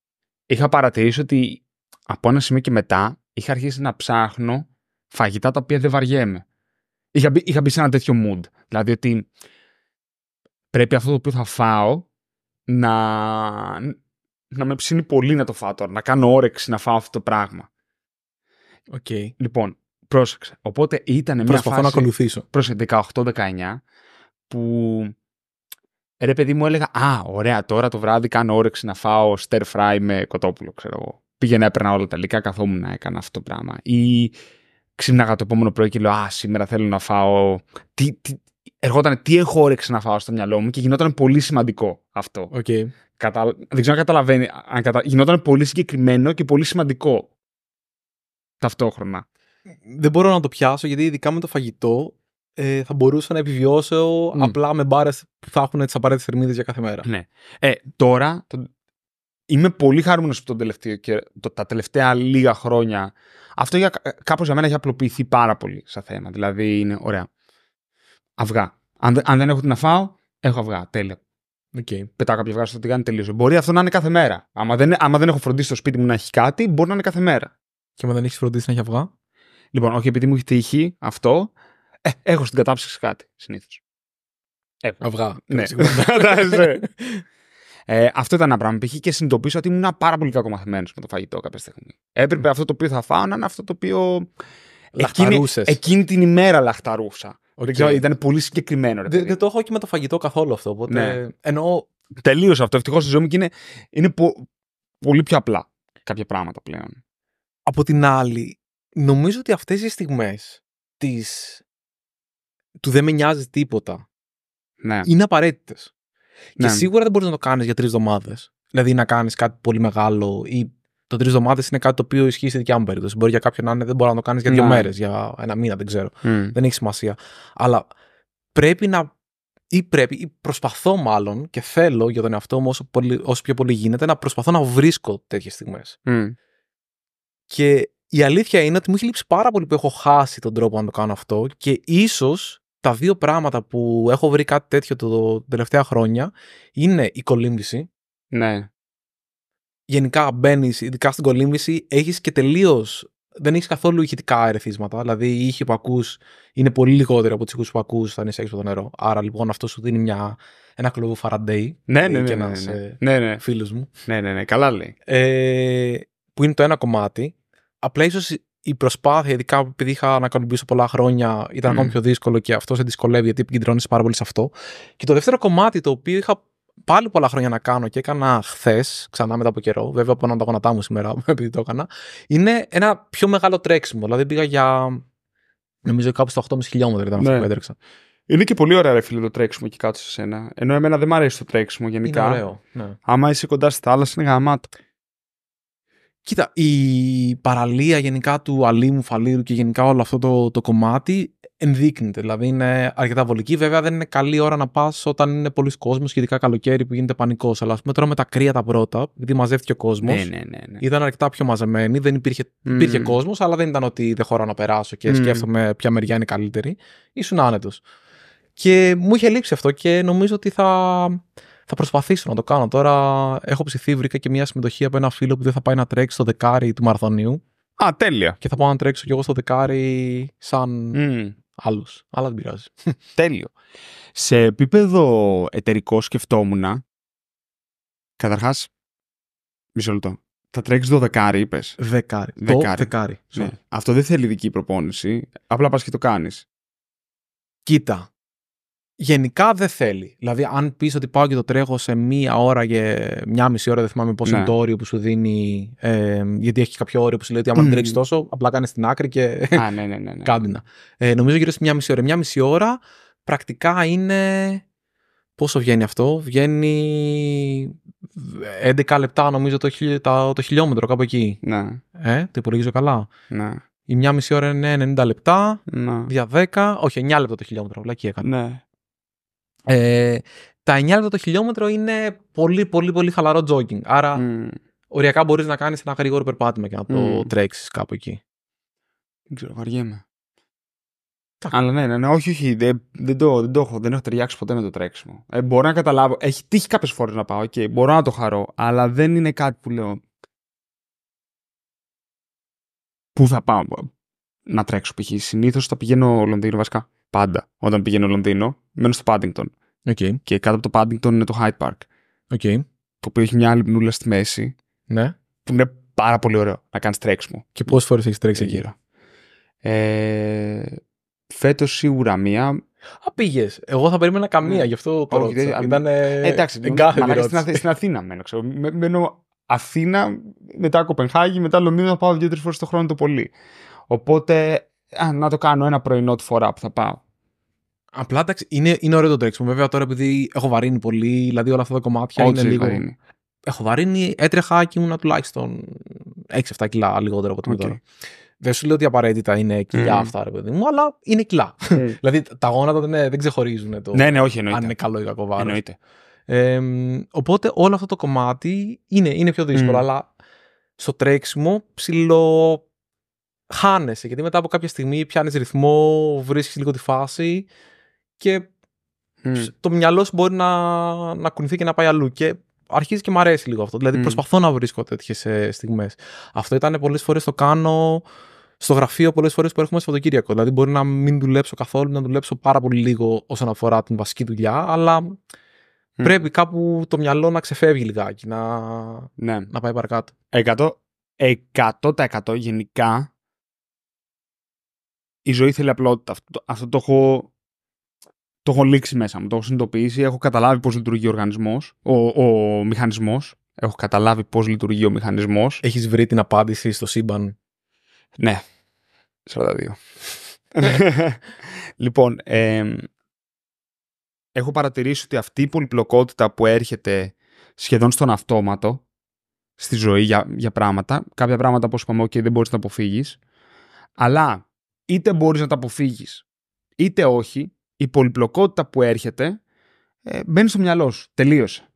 είχα παρατηρήσει ότι από ένα σημείο και μετά είχα αρχίσει να ψάχνω φαγητά τα οποία δεν βαριέμαι. Είχα μπει, είχα μπει σε ένα τέτοιο mood. Δηλαδή ότι πρέπει αυτό το οποίο θα φάω να, να με ψήνει πολύ να το φάω τώρα, να κάνω όρεξη να φάω αυτό το πράγμα. Οκ. Okay. Λοιπόν, πρόσεξε. Οπότε ήταν μια Προσπαθώ να ακολουθήσω. Πρόσεξε, 18-19, που... Ρε παιδί μου έλεγα, α, ωραία, τώρα το βράδυ κάνω όρεξη να φάω stir fry με κοτόπουλο, ξέρω εγώ. Πήγαινα, έπαιρνα όλα τα υλικά, καθόμουν να έκανα αυτό το πράγμα. Ή ξύπναγα το επόμενο πρωί και λέω, α, σήμερα θέλω να φάω... Τι, τι, ερχόταν τι έχω όρεξη να φάω στο μυαλό μου και γινόταν πολύ σημαντικό αυτό. Okay. Κατα... Δεν ξέρω αν καταλαβαίνει. Αν κατα... Γινόταν πολύ συγκεκριμένο και πολύ σημαντικό ταυτόχρονα. Δεν μπορώ να το πιάσω γιατί ειδικά με το φαγητό ε, θα μπορούσα να επιβιώσω mm. απλά με μπάρες που θα έχουν τις απαραίτητες θερμίδες για κάθε μέρα. Ναι. Ε, τώρα το... είμαι πολύ χαρούμενος που τελευταίο, το, τα τελευταία λίγα χρόνια αυτό για, ε, κάπως για μένα έχει απλοποιηθεί πάρα πολύ σαν θέμα. Δηλαδή είναι ωραία αυγά. Αν, αν δεν έχω τι να φάω, έχω αυγά. Τέλεια. Okay. Πετάω κάποια αυγά στο τηγάνι, τελείωσε. Μπορεί αυτό να είναι κάθε μέρα. Άμα δεν, άμα δεν έχω φροντίσει το σπίτι μου να έχει κάτι, μπορεί να είναι κάθε μέρα. Και άμα δεν έχεις φροντίσει να έχει αυγά. Λοιπόν, όχι επειδή μου έχει τύχει αυτό, ε, έχω στην κατάψυξη κάτι συνήθως. Έχω. Αυγά. Ναι. ναι, ναι. ε, αυτό ήταν ένα πράγμα. Π.χ. και συνειδητοποίησα ότι ήμουν πάρα πολύ κακομαθημένο με το φαγητό κάποια στιγμή. Έπρεπε αυτό το οποίο θα φάω να είναι αυτό το οποίο. Εκείνη, εκείνη την ημέρα λαχταρούσα. Okay. Ξέρω, ήταν πολύ συγκεκριμένο. δεν, το έχω και με το φαγητό καθόλου αυτό. Οπότε... Ναι. Τελείω αυτό. Ευτυχώς η ζωή μου είναι, είναι πολύ πιο απλά κάποια πράγματα πλέον. Από την άλλη, νομίζω ότι αυτές οι στιγμές της... του δεν με νοιάζει τίποτα ναι. είναι απαραίτητες. Και ναι. σίγουρα δεν μπορείς να το κάνεις για τρεις εβδομάδες. Δηλαδή να κάνεις κάτι πολύ μεγάλο ή το τρεις εβδομάδες είναι κάτι το οποίο ισχύει στη δικιά μου περίπτωση. Μπορεί για κάποιον να είναι, δεν μπορεί να το κάνει για δύο ναι. μέρες, για ένα μήνα, δεν ξέρω. Δεν έχει σημασία. Αλλά πρέπει να. ή πρέπει, ή προσπαθώ μάλλον και θέλω για τον εαυτό μου όσο, όσο πιο πολύ γίνεται να προσπαθώ να βρίσκω τέτοιες στιγμές. Και η αλήθεια είναι ότι μου έχει λείψει πάρα πολύ που έχω χάσει τον τρόπο να το κάνω αυτό και ίσως τα δύο πράγματα που έχω βρει κάτι τέτοιο τα τελευταία χρόνια είναι η κολύμβηση. Ναι γενικά μπαίνεις, ειδικά στην κολύμβηση, έχεις και τελείως. Δεν έχεις καθόλου ηχητικά ερεθίσματα. Δηλαδή, οι ήχοι που ακούς είναι πολύ λιγότεροι από τους ήχους που ακούς όταν είσαι έξω από το νερό. Άρα, λοιπόν, αυτό σου δίνει μια, ένα κλωβό Φαραντέι. Ναι, ναι, ναι ναι ναι. Ε, ναι. ναι, ναι, ναι, ναι. Φίλος μου. Ναι, ναι, ναι. Καλά λέει. Ε, που είναι το ένα κομμάτι. Απλά ίσως η προσπάθεια, ειδικά επειδή είχα να κάνω πολλά χρόνια, ήταν mm. ακόμη πιο δύσκολο και αυτό σε δυσκολεύει γιατί επικεντρώνει πάρα πολύ σε αυτό. Και το δεύτερο κομμάτι το οποίο είχα πάλι πολλά χρόνια να κάνω και έκανα χθες, ξανά μετά από καιρό, βέβαια από έναν τα γονατά μου σήμερα, επειδή το έκανα, είναι ένα πιο μεγάλο τρέξιμο. Δηλαδή πήγα για. Νομίζω κάπου στα 8,5 χιλιόμετρα ήταν αυτό ναι. που έτρεξα. Είναι και πολύ ωραίο, ρε φίλε, το τρέξιμο εκεί κάτω σε σένα. Ενώ εμένα δεν μου αρέσει το τρέξιμο γενικά. Είναι ωραίο. Ναι. Άμα είσαι κοντά στη θάλασσα, είναι γαμάτο. Κοίτα, η παραλία γενικά του αλίμου, φαλήρου και γενικά όλο αυτό το, το κομμάτι ενδείκνυται. Δηλαδή είναι αρκετά βολική. Βέβαια δεν είναι καλή ώρα να πας όταν είναι πολλοί κόσμος, ειδικά καλοκαίρι που γίνεται πανικός. Αλλά ας πούμε τώρα με τα κρύα τα πρώτα, επειδή μαζεύτηκε ο κόσμος. Ναι, ναι, ναι, ναι, Ήταν αρκετά πιο μαζεμένοι. Δεν υπήρχε, mm. υπήρχε κόσμος, αλλά δεν ήταν ότι δεν χωράω να περάσω και mm. σκέφτομαι ποια μεριά είναι καλύτερη. Ήσουν άνετος. Και μου είχε λείψει αυτό και νομίζω ότι θα, θα προσπαθήσω να το κάνω. Τώρα έχω ψηθεί, βρήκα και μια συμμετοχή από ένα φίλο που δεν θα πάει να τρέξει στο δεκάρι του Μαραθωνίου. Α, τέλεια. Και θα πάω να τρέξω κι εγώ στο δεκάρι σαν άλλο. Αλλά δεν πειράζει. Τέλειο. Σε επίπεδο εταιρικό σκεφτόμουν. Καταρχάς. Μισό λεπτό. Θα τρέξεις το δεκάρι, είπε. Δεκάρι. Δεκάρι. Ναι. δεκάρι. Αυτό δεν θέλει δική προπόνηση. Απλά πας και το κάνεις. Κοίτα γενικά δεν θέλει. Δηλαδή, αν πεις ότι πάω και το τρέχω σε μία ώρα και μία μισή ώρα, δεν θυμάμαι πόσο ναι. είναι το όριο που σου δίνει. Ε, γιατί έχει κάποιο όριο που σου λέει ότι άμα δεν τρέξεις τόσο, απλά κάνεις την άκρη και. Α, ναι, ναι, ναι, ναι. Ε, νομίζω γύρω σε μία μισή ώρα. Μία μισή ώρα πρακτικά είναι. Πόσο βγαίνει αυτό, βγαίνει 11 λεπτά νομίζω το, το χιλιόμετρο κάπου εκεί. Ναι. Ε, το υπολογίζω καλά. Ναι. Η μία μισή ώρα είναι 90 λεπτά, ναι. δια 10, όχι 9 λεπτά το χιλιόμετρο, βλακή έκανα. Ναι. Ε, τα 9 λεπτά το χιλιόμετρο είναι πολύ πολύ πολύ χαλαρό τζόκινγκ Άρα mm. οριακά μπορείς να κάνεις ένα γρήγορο περπάτημα και να το mm. τρέξεις κάπου εκεί. Δεν ξέρω, βαριέμαι. Τα... Αλλά ναι, ναι, ναι, όχι, όχι. Δεν, δεν, το, δεν, το έχω, δεν έχω ταιριάξει ποτέ με το τρέξιμο. Ε, μπορώ να καταλάβω. Έχει τύχει κάποιες φορές να πάω. Okay, μπορώ να το χαρώ. Αλλά δεν είναι κάτι που λέω. Πού θα πάω να τρέξω. Π.χ. Συνήθως θα πηγαίνω Λονδίνο βασικά. Πάντα. Όταν πηγαίνω Λονδίνο, μένω στο Πάντινγκτον. Okay. Και κάτω από το Paddington είναι το Hyde Park. Okay. Το οποίο έχει μια άλλη πνούλα στη μέση. Ναι. Που είναι πάρα πολύ ωραίο να κάνεις τρέξιμο. Και πόσες φορές έχεις τρέξει εκεί. Ε, Φέτος σίγουρα μία. Α, πήγες. Εγώ θα περίμενα καμία, ναι. γι' αυτό το λόγο. Ήταν, εντάξει, στην, στην Αθήνα μένω. Ξέρω. Μένω Αθήνα, μετά Κοπενχάγη, μετά Λονδίνο, θα πάω δύο-τρει φορές το χρόνο το πολύ. Οπότε, α, να το κάνω ένα πρωινό τη φορά που θα πάω. Απλά εντάξει, είναι, είναι ωραίο το τρέξιμο. Βέβαια τώρα επειδή έχω βαρύνει πολύ, δηλαδή όλα αυτά τα κομμάτια Όχι, είναι λίγο. Βαρύνει. Έχω βαρύνει, έτρεχα και ημουν τουλαχιστον τουλάχιστον 6-7 κιλά λιγότερο από το okay. τώρα. Δεν σου λέω ότι απαραίτητα είναι κιλά mm. αυτά, ρε παιδί μου, αλλά είναι κιλά. Mm. δηλαδή τα γόνατα δεν, δεν ξεχωρίζουν το. Ναι, ναι, όχι, εννοείται. Αν είναι καλό ή κακό βάρος. Εννοείται. Ε, οπότε όλο αυτό το κομμάτι είναι, είναι πιο δύσκολο, mm. αλλά στο τρέξιμο ψηλό χάνεσαι. Γιατί μετά από κάποια στιγμή πιάνεις ρυθμό, βρίσκεις λίγο τη φάση και το μυαλό σου μπορεί να, να κουνηθεί και να πάει αλλού. Και αρχίζει και μου αρέσει λίγο αυτό. Δηλαδή προσπαθώ να βρίσκω τέτοιες στιγμές. Αυτό ήταν πολλές φορές το κάνω στο γραφείο, πολλές φορές που έρχομαι Σαββατοκύριακο. Δηλαδή μπορεί να μην δουλέψω καθόλου, να δουλέψω πάρα πολύ λίγο όσον αφορά την βασική δουλειά, αλλά mm. πρέπει κάπου το μυαλό να ξεφεύγει λιγάκι, να, ναι. να πάει παρακάτω. 100%, 100% γενικά η ζωή θέλει απλότητα. Αυτό, αυτό το έχω το έχω λήξει μέσα μου, το έχω συνειδητοποιήσει, έχω καταλάβει πώς λειτουργεί ο οργανισμός, ο, ο μηχανισμός. Έχω καταλάβει πώς λειτουργεί ο μηχανισμός. Έχεις βρει την απάντηση στο σύμπαν. Ναι, 42. λοιπόν, έχω παρατηρήσει ότι αυτή η πολυπλοκότητα που έρχεται σχεδόν στον αυτόματο στη ζωή για, για πράγματα, κάποια πράγματα όπως είπαμε, okay, δεν μπορείς να τα αποφύγεις, αλλά είτε μπορείς να τα αποφύγεις, είτε όχι, η πολυπλοκότητα που έρχεται ε, μπαίνει στο μυαλό σου. Τελείωσε.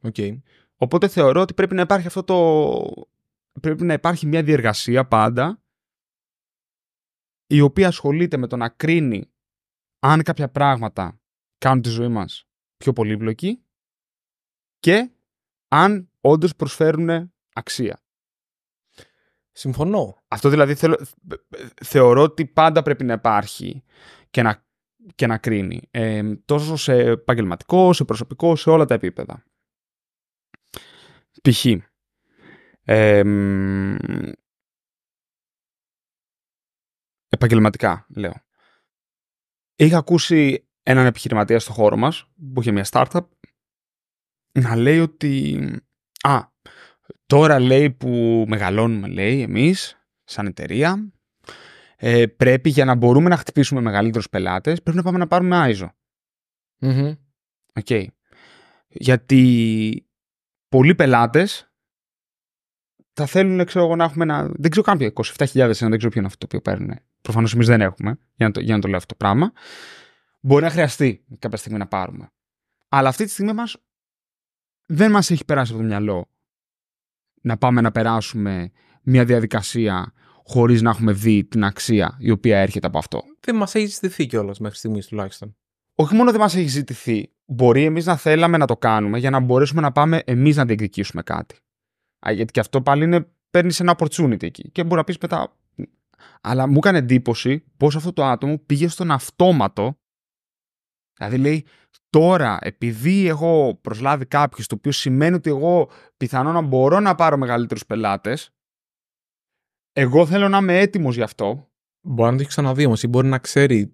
Οπότε θεωρώ ότι πρέπει να υπάρχει αυτό το. Πρέπει να υπάρχει μια διεργασία πάντα η οποία ασχολείται με το να κρίνει αν κάποια πράγματα κάνουν τη ζωή μας πιο πολύπλοκη και αν όντως προσφέρουν αξία. Συμφωνώ. Αυτό δηλαδή θεωρώ ότι πάντα πρέπει να υπάρχει και να και να κρίνει. τόσο σε επαγγελματικό, σε προσωπικό, σε όλα τα επίπεδα. Π.χ. Ε, επαγγελματικά, λέω. Είχα ακούσει έναν επιχειρηματία στο χώρο μας, που είχε μια startup, να λέει ότι... Α, τώρα λέει που μεγαλώνουμε, λέει, εμείς, σαν εταιρεία, ε, πρέπει για να μπορούμε να χτυπήσουμε μεγαλύτερους πελάτες, πρέπει να πάμε να πάρουμε ISO. Mm-hmm. Γιατί πολλοί πελάτες θα θέλουν ξέρω, να έχουμε ένα. Δεν ξέρω καν 27.000, δεν ξέρω ποιο είναι αυτό το οποίο παίρνουν. Προφανώς εμείς δεν έχουμε για να, το, για να το λέω αυτό το πράγμα. Μπορεί να χρειαστεί κάποια στιγμή να πάρουμε. Αλλά αυτή τη στιγμή μας δεν μας έχει περάσει από το μυαλό να πάμε να περάσουμε μια διαδικασία Χωρίς να έχουμε δει την αξία η οποία έρχεται από αυτό. Δεν μας έχει ζητηθεί κιόλας μέχρι στιγμής τουλάχιστον. Όχι μόνο δεν μας έχει ζητηθεί, μπορεί εμείς να θέλαμε να το κάνουμε για να μπορέσουμε να πάμε εμείς να διεκδικήσουμε κάτι. Γιατί και αυτό πάλι είναι, παίρνεις ένα opportunity εκεί και μπορεί να πεις, μετά... Αλλά μου έκανε εντύπωση πώς αυτό το άτομο πήγε στον αυτόματο Δηλαδή λέει, τώρα επειδή έχω προσλάβει κάποιο, το οποίο σημαίνει ότι εγώ πιθανόν να μπορώ να πάρω μεγαλύτερους πελάτες, εγώ θέλω να είμαι έτοιμος γι' αυτό. Μπορεί να το έχεις ξαναδεί όμως ή μπορεί να ξέρει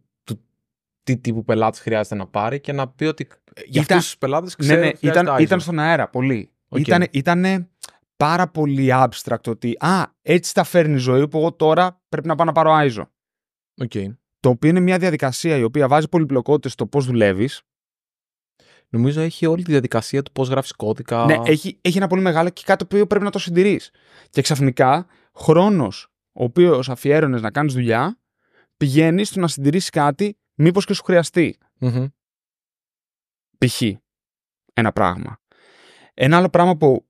τι τύπου πελάτης χρειάζεται να πάρει και να πει ότι για ήταν... αυτούς τους πελάτες ξέρει. Ναι, ναι, ήταν, ήταν στον αέρα πολύ. Ήταν, πάρα πολύ abstract ότι α, έτσι τα φέρνει η ζωή που εγώ τώρα πρέπει να πάω να πάρω ISO. Okay. Το οποίο είναι μια διαδικασία η οποία βάζει πολυπλοκότητες στο πώς δουλεύεις. Νομίζω έχει όλη τη διαδικασία του πώς γράφεις κώδικα. Ναι, έχει, έχει ένα πολύ μεγάλο και κάτι το οποίο πρέπει να το συντηρείς. Και ξαφνικά χρόνος ο οποίος αφιέρωνες να κάνεις δουλειά, πηγαίνεις στο να συντηρήσεις κάτι, μήπως και σου χρειαστεί. Π.χ. Ένα πράγμα. Ένα άλλο πράγμα που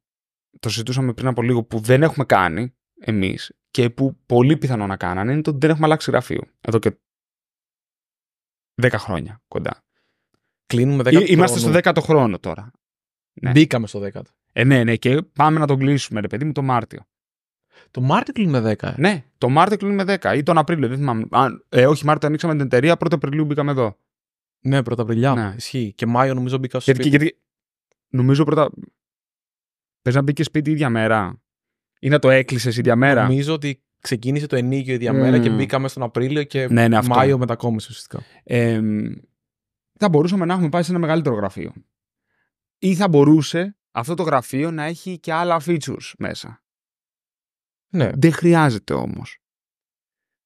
το συζητούσαμε πριν από λίγο που δεν έχουμε κάνει εμείς και που πολύ πιθανό να κάνανε είναι το ότι δεν έχουμε αλλάξει γραφείο. Εδώ και 10 χρόνια κοντά. Κλείνουμε 10 Είμαστε στο 10ο χρόνο τώρα. Ναι. Μπήκαμε στο 10ο. Ε, ναι, ναι, και πάμε να τον κλείσουμε, ρε παιδί μου, το Μάρτιο. Το Μάρτιο κλείνει με 10. Ε. Ναι, το Μάρτιο κλείνει με 10 ή τον Απρίλιο. Δεν θυμάμαι. Ε, όχι, Μάρτιο ανοίξαμε την εταιρεία, 1 Απριλίου μπήκαμε εδώ. Ναι, 1 Απριλιά. Ναι. Ισχύει. Και Μάιο νομίζω μπήκα στο γιατί, σπίτι. Γιατί, νομίζω πρώτα. Πες να μπήκε σπίτι ίδια μέρα. Ή να το έκλεισες ίδια μέρα. Νομίζω ότι ξεκίνησε το ενίκιο ίδια μέρα mm. και μπήκαμε στον Απρίλιο και ναι, ναι, Μάιο μετακόμισε ουσιαστικά. Ε, θα μπορούσαμε να έχουμε πάει σε ένα μεγαλύτερο γραφείο. Ή θα μπορούσε αυτό το γραφείο να έχει και άλλα features μέσα. Ναι. Δεν χρειάζεται όμως.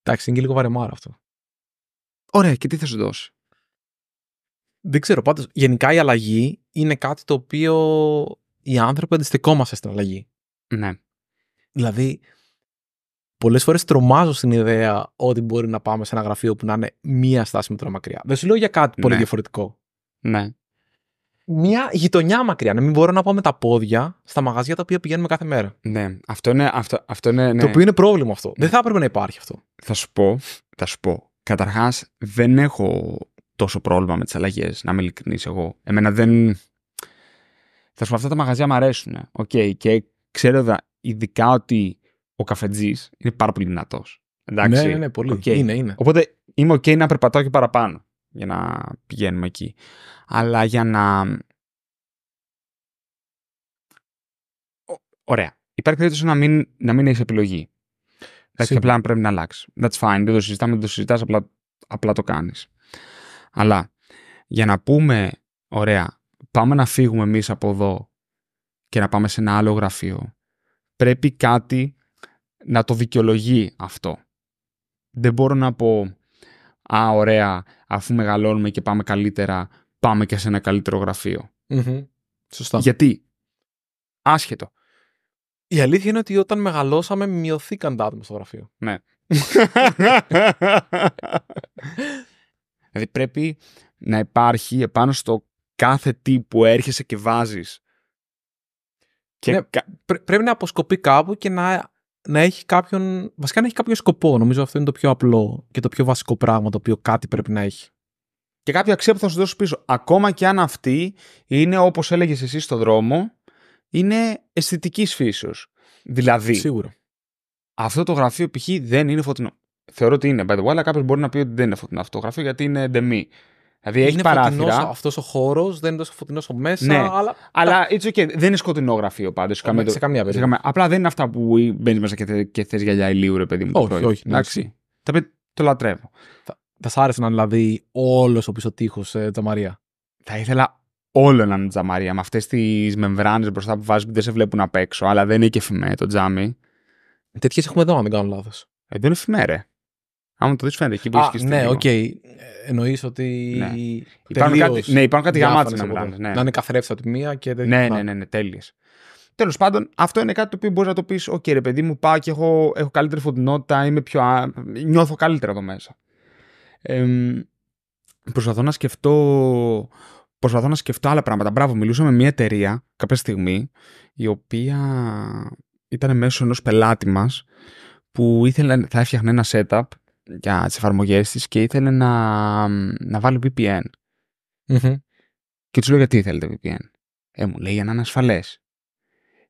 Εντάξει, είναι και λίγο βαρεμάρα αυτό. Ωραία, και τι θα σου δώσει. Δεν ξέρω. Πάντως, γενικά η αλλαγή είναι κάτι το οποίο οι άνθρωποι αντιστεκόμαστε στην αλλαγή. Ναι. Δηλαδή, πολλές φορές τρομάζω στην ιδέα ότι μπορεί να πάμε σε ένα γραφείο που να είναι μία στάση μέτρα μακριά. Δεν σου λέω για κάτι πολύ ναι. διαφορετικό. Ναι μια γειτονιά μακριά. Να μην μπορώ να πάω με τα πόδια στα μαγαζιά τα οποία πηγαίνουμε κάθε μέρα. Ναι, αυτό είναι. Αυτό, αυτό είναι ναι. Το οποίο είναι πρόβλημα αυτό. Ναι. Δεν θα έπρεπε να υπάρχει αυτό. Θα σου πω. Θα σου πω. Καταρχάς, δεν έχω τόσο πρόβλημα με τις αλλαγές, να είμαι ειλικρινής εγώ. Εμένα δεν. Θα σου πω, αυτά τα μαγαζιά μου αρέσουν. Οκ, okay. και ξέρω ειδικά ότι ο καφετζής είναι πάρα πολύ δυνατός. Εντάξει. Ναι, ναι, ναι πολύ. Είναι, είναι. Οπότε είμαι οκ okay να περπατάω και παραπάνω για να πηγαίνουμε εκεί. Αλλά για να... Ωραία. Υπάρχει περίπτωση να μην, να μην έχεις επιλογή. Εντάξει, απλά πρέπει να αλλάξεις. That's fine. Δεν το συζητάμε, δεν το συζητάς, απλά, απλά το κάνεις. Αλλά για να πούμε, ωραία, πάμε να φύγουμε εμείς από εδώ και να πάμε σε ένα άλλο γραφείο, πρέπει κάτι να το δικαιολογεί αυτό. Δεν μπορώ να πω «Α, ωραία, αφού μεγαλώνουμε και πάμε καλύτερα, πάμε και σε ένα καλύτερο Σωστά. Γιατί. Άσχετο. Η αλήθεια είναι ότι όταν μεγαλώσαμε μειωθήκαν τα άτομα στο γραφείο. Ναι. δηλαδή πρέπει να υπάρχει επάνω στο κάθε τι που έρχεσαι και βάζεις. Και... Ναι, πρέπει να αποσκοπεί κάπου και να να έχει κάποιον, βασικά να έχει κάποιο σκοπό. Νομίζω αυτό είναι το πιο απλό και το πιο βασικό πράγμα το οποίο κάτι πρέπει να έχει. Και κάποια αξία που θα σου δώσω πίσω. Ακόμα και αν αυτή είναι, όπως έλεγες εσύ στον δρόμο, είναι αισθητικής φύσεως. Δηλαδή. Αυτό το γραφείο π.χ. δεν είναι φωτεινό. Θεωρώ ότι είναι, by the way, αλλά κάποιος μπορεί να πει ότι δεν είναι φωτεινό αυτό το γραφείο γιατί είναι ντεμή. Δηλαδή έχει είναι παράθυρα. Αυτός ο χώρος, δεν είναι τόσο φωτεινός ο μέσα. Ναι. Αλλά, αλλά it's okay. Δεν είναι σκοτεινό γραφείο πάντως. Ναι, το... σε καμία περίπτωση. Καμία... Απλά δεν είναι αυτά που μπαίνεις μέσα και, θε, και γυαλιά ηλίου, ρε παιδί μου. Όχι, το όχι. όχι εντάξει. Το λατρεύω. Θα, θα σ' άρεσε να δηλαδή όλος ο πίσω τείχο ε, τζαμαρία. Θα ήθελα όλο να είναι τζαμαρία. Με αυτές τις μεμβράνες μπροστά που βάζεις που δεν σε βλέπουν απ' έξω, αλλά δεν είναι και φημέ το τζάμι. Τέτοιες έχουμε εδώ, αν δεν κάνω λάθος. Ε, δεν είναι φημέ, Άμα το δεις, φαίνεται εκεί που έχει Ναι, οκ. Okay. Εννοείς ότι. Ναι, υπάρχουν κάτι, ναι, υπάρχουν κάτι γαμάτι να μιλάνε. Ναι. Να είναι καθρέφτη από τη μία και δεν Ναι, ναι, ναι, ναι, τέλειες. Τέλος πάντων, αυτό είναι κάτι το οποίο μπορείς να το πεις: Οκ, ρε παιδί μου, πάω και έχω, έχω καλύτερη φωτεινότητα, είμαι πιο. νιώθω καλύτερα εδώ μέσα. Ε, προσπαθώ να σκεφτώ. Προσπαθώ να σκεφτώ άλλα πράγματα. Μπράβο, μιλούσαμε με μια εταιρεία κάποια στιγμή, η οποία ήταν μέσω ενός πελάτη μας που ήθελε, θα έφτιαχνε ένα setup για τις εφαρμογές της και ήθελε να, να βάλει VPN. mm Και τους λέω γιατί θέλετε VPN. Ε, μου λέει για να είναι ασφαλές.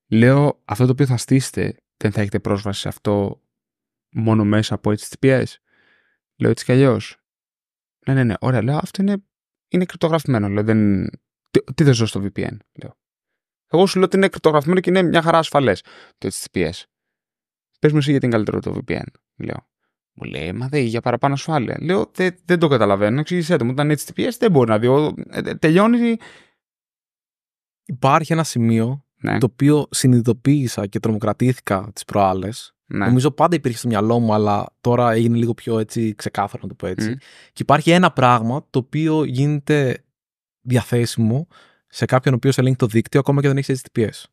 Λέω αυτό το οποίο θα στήσετε δεν θα έχετε πρόσβαση σε αυτό μόνο μέσα από HTTPS. Λέω έτσι κι αλλιώς. Ναι, ναι, ναι, ωραία. Λέω αυτό είναι, είναι κρυπτογραφημένο. Λέω, δεν... Τι, τι δεν ζω στο VPN, λέω. Εγώ σου λέω ότι είναι κρυπτογραφημένο και είναι μια χαρά ασφαλές το HTTPS. πες μου εσύ γιατί είναι καλύτερο το VPN, λέω. Μου λέει, μα δεν για παραπάνω ασφάλεια. Λέω, δεν, δεν το καταλαβαίνω. Εξήγησέ το μου. Ήταν HTTPS, δεν μπορεί να δει. Ε, τελειώνει. Υπάρχει ένα σημείο ναι. το οποίο συνειδητοποίησα και τρομοκρατήθηκα τις προάλλες. Ναι. Νομίζω πάντα υπήρχε στο μυαλό μου, αλλά τώρα έγινε λίγο πιο έτσι ξεκάθαρο να το πω έτσι. Και υπάρχει ένα πράγμα το οποίο γίνεται διαθέσιμο σε κάποιον ο οποίος ελέγχει το δίκτυο ακόμα και δεν έχει HTTPS.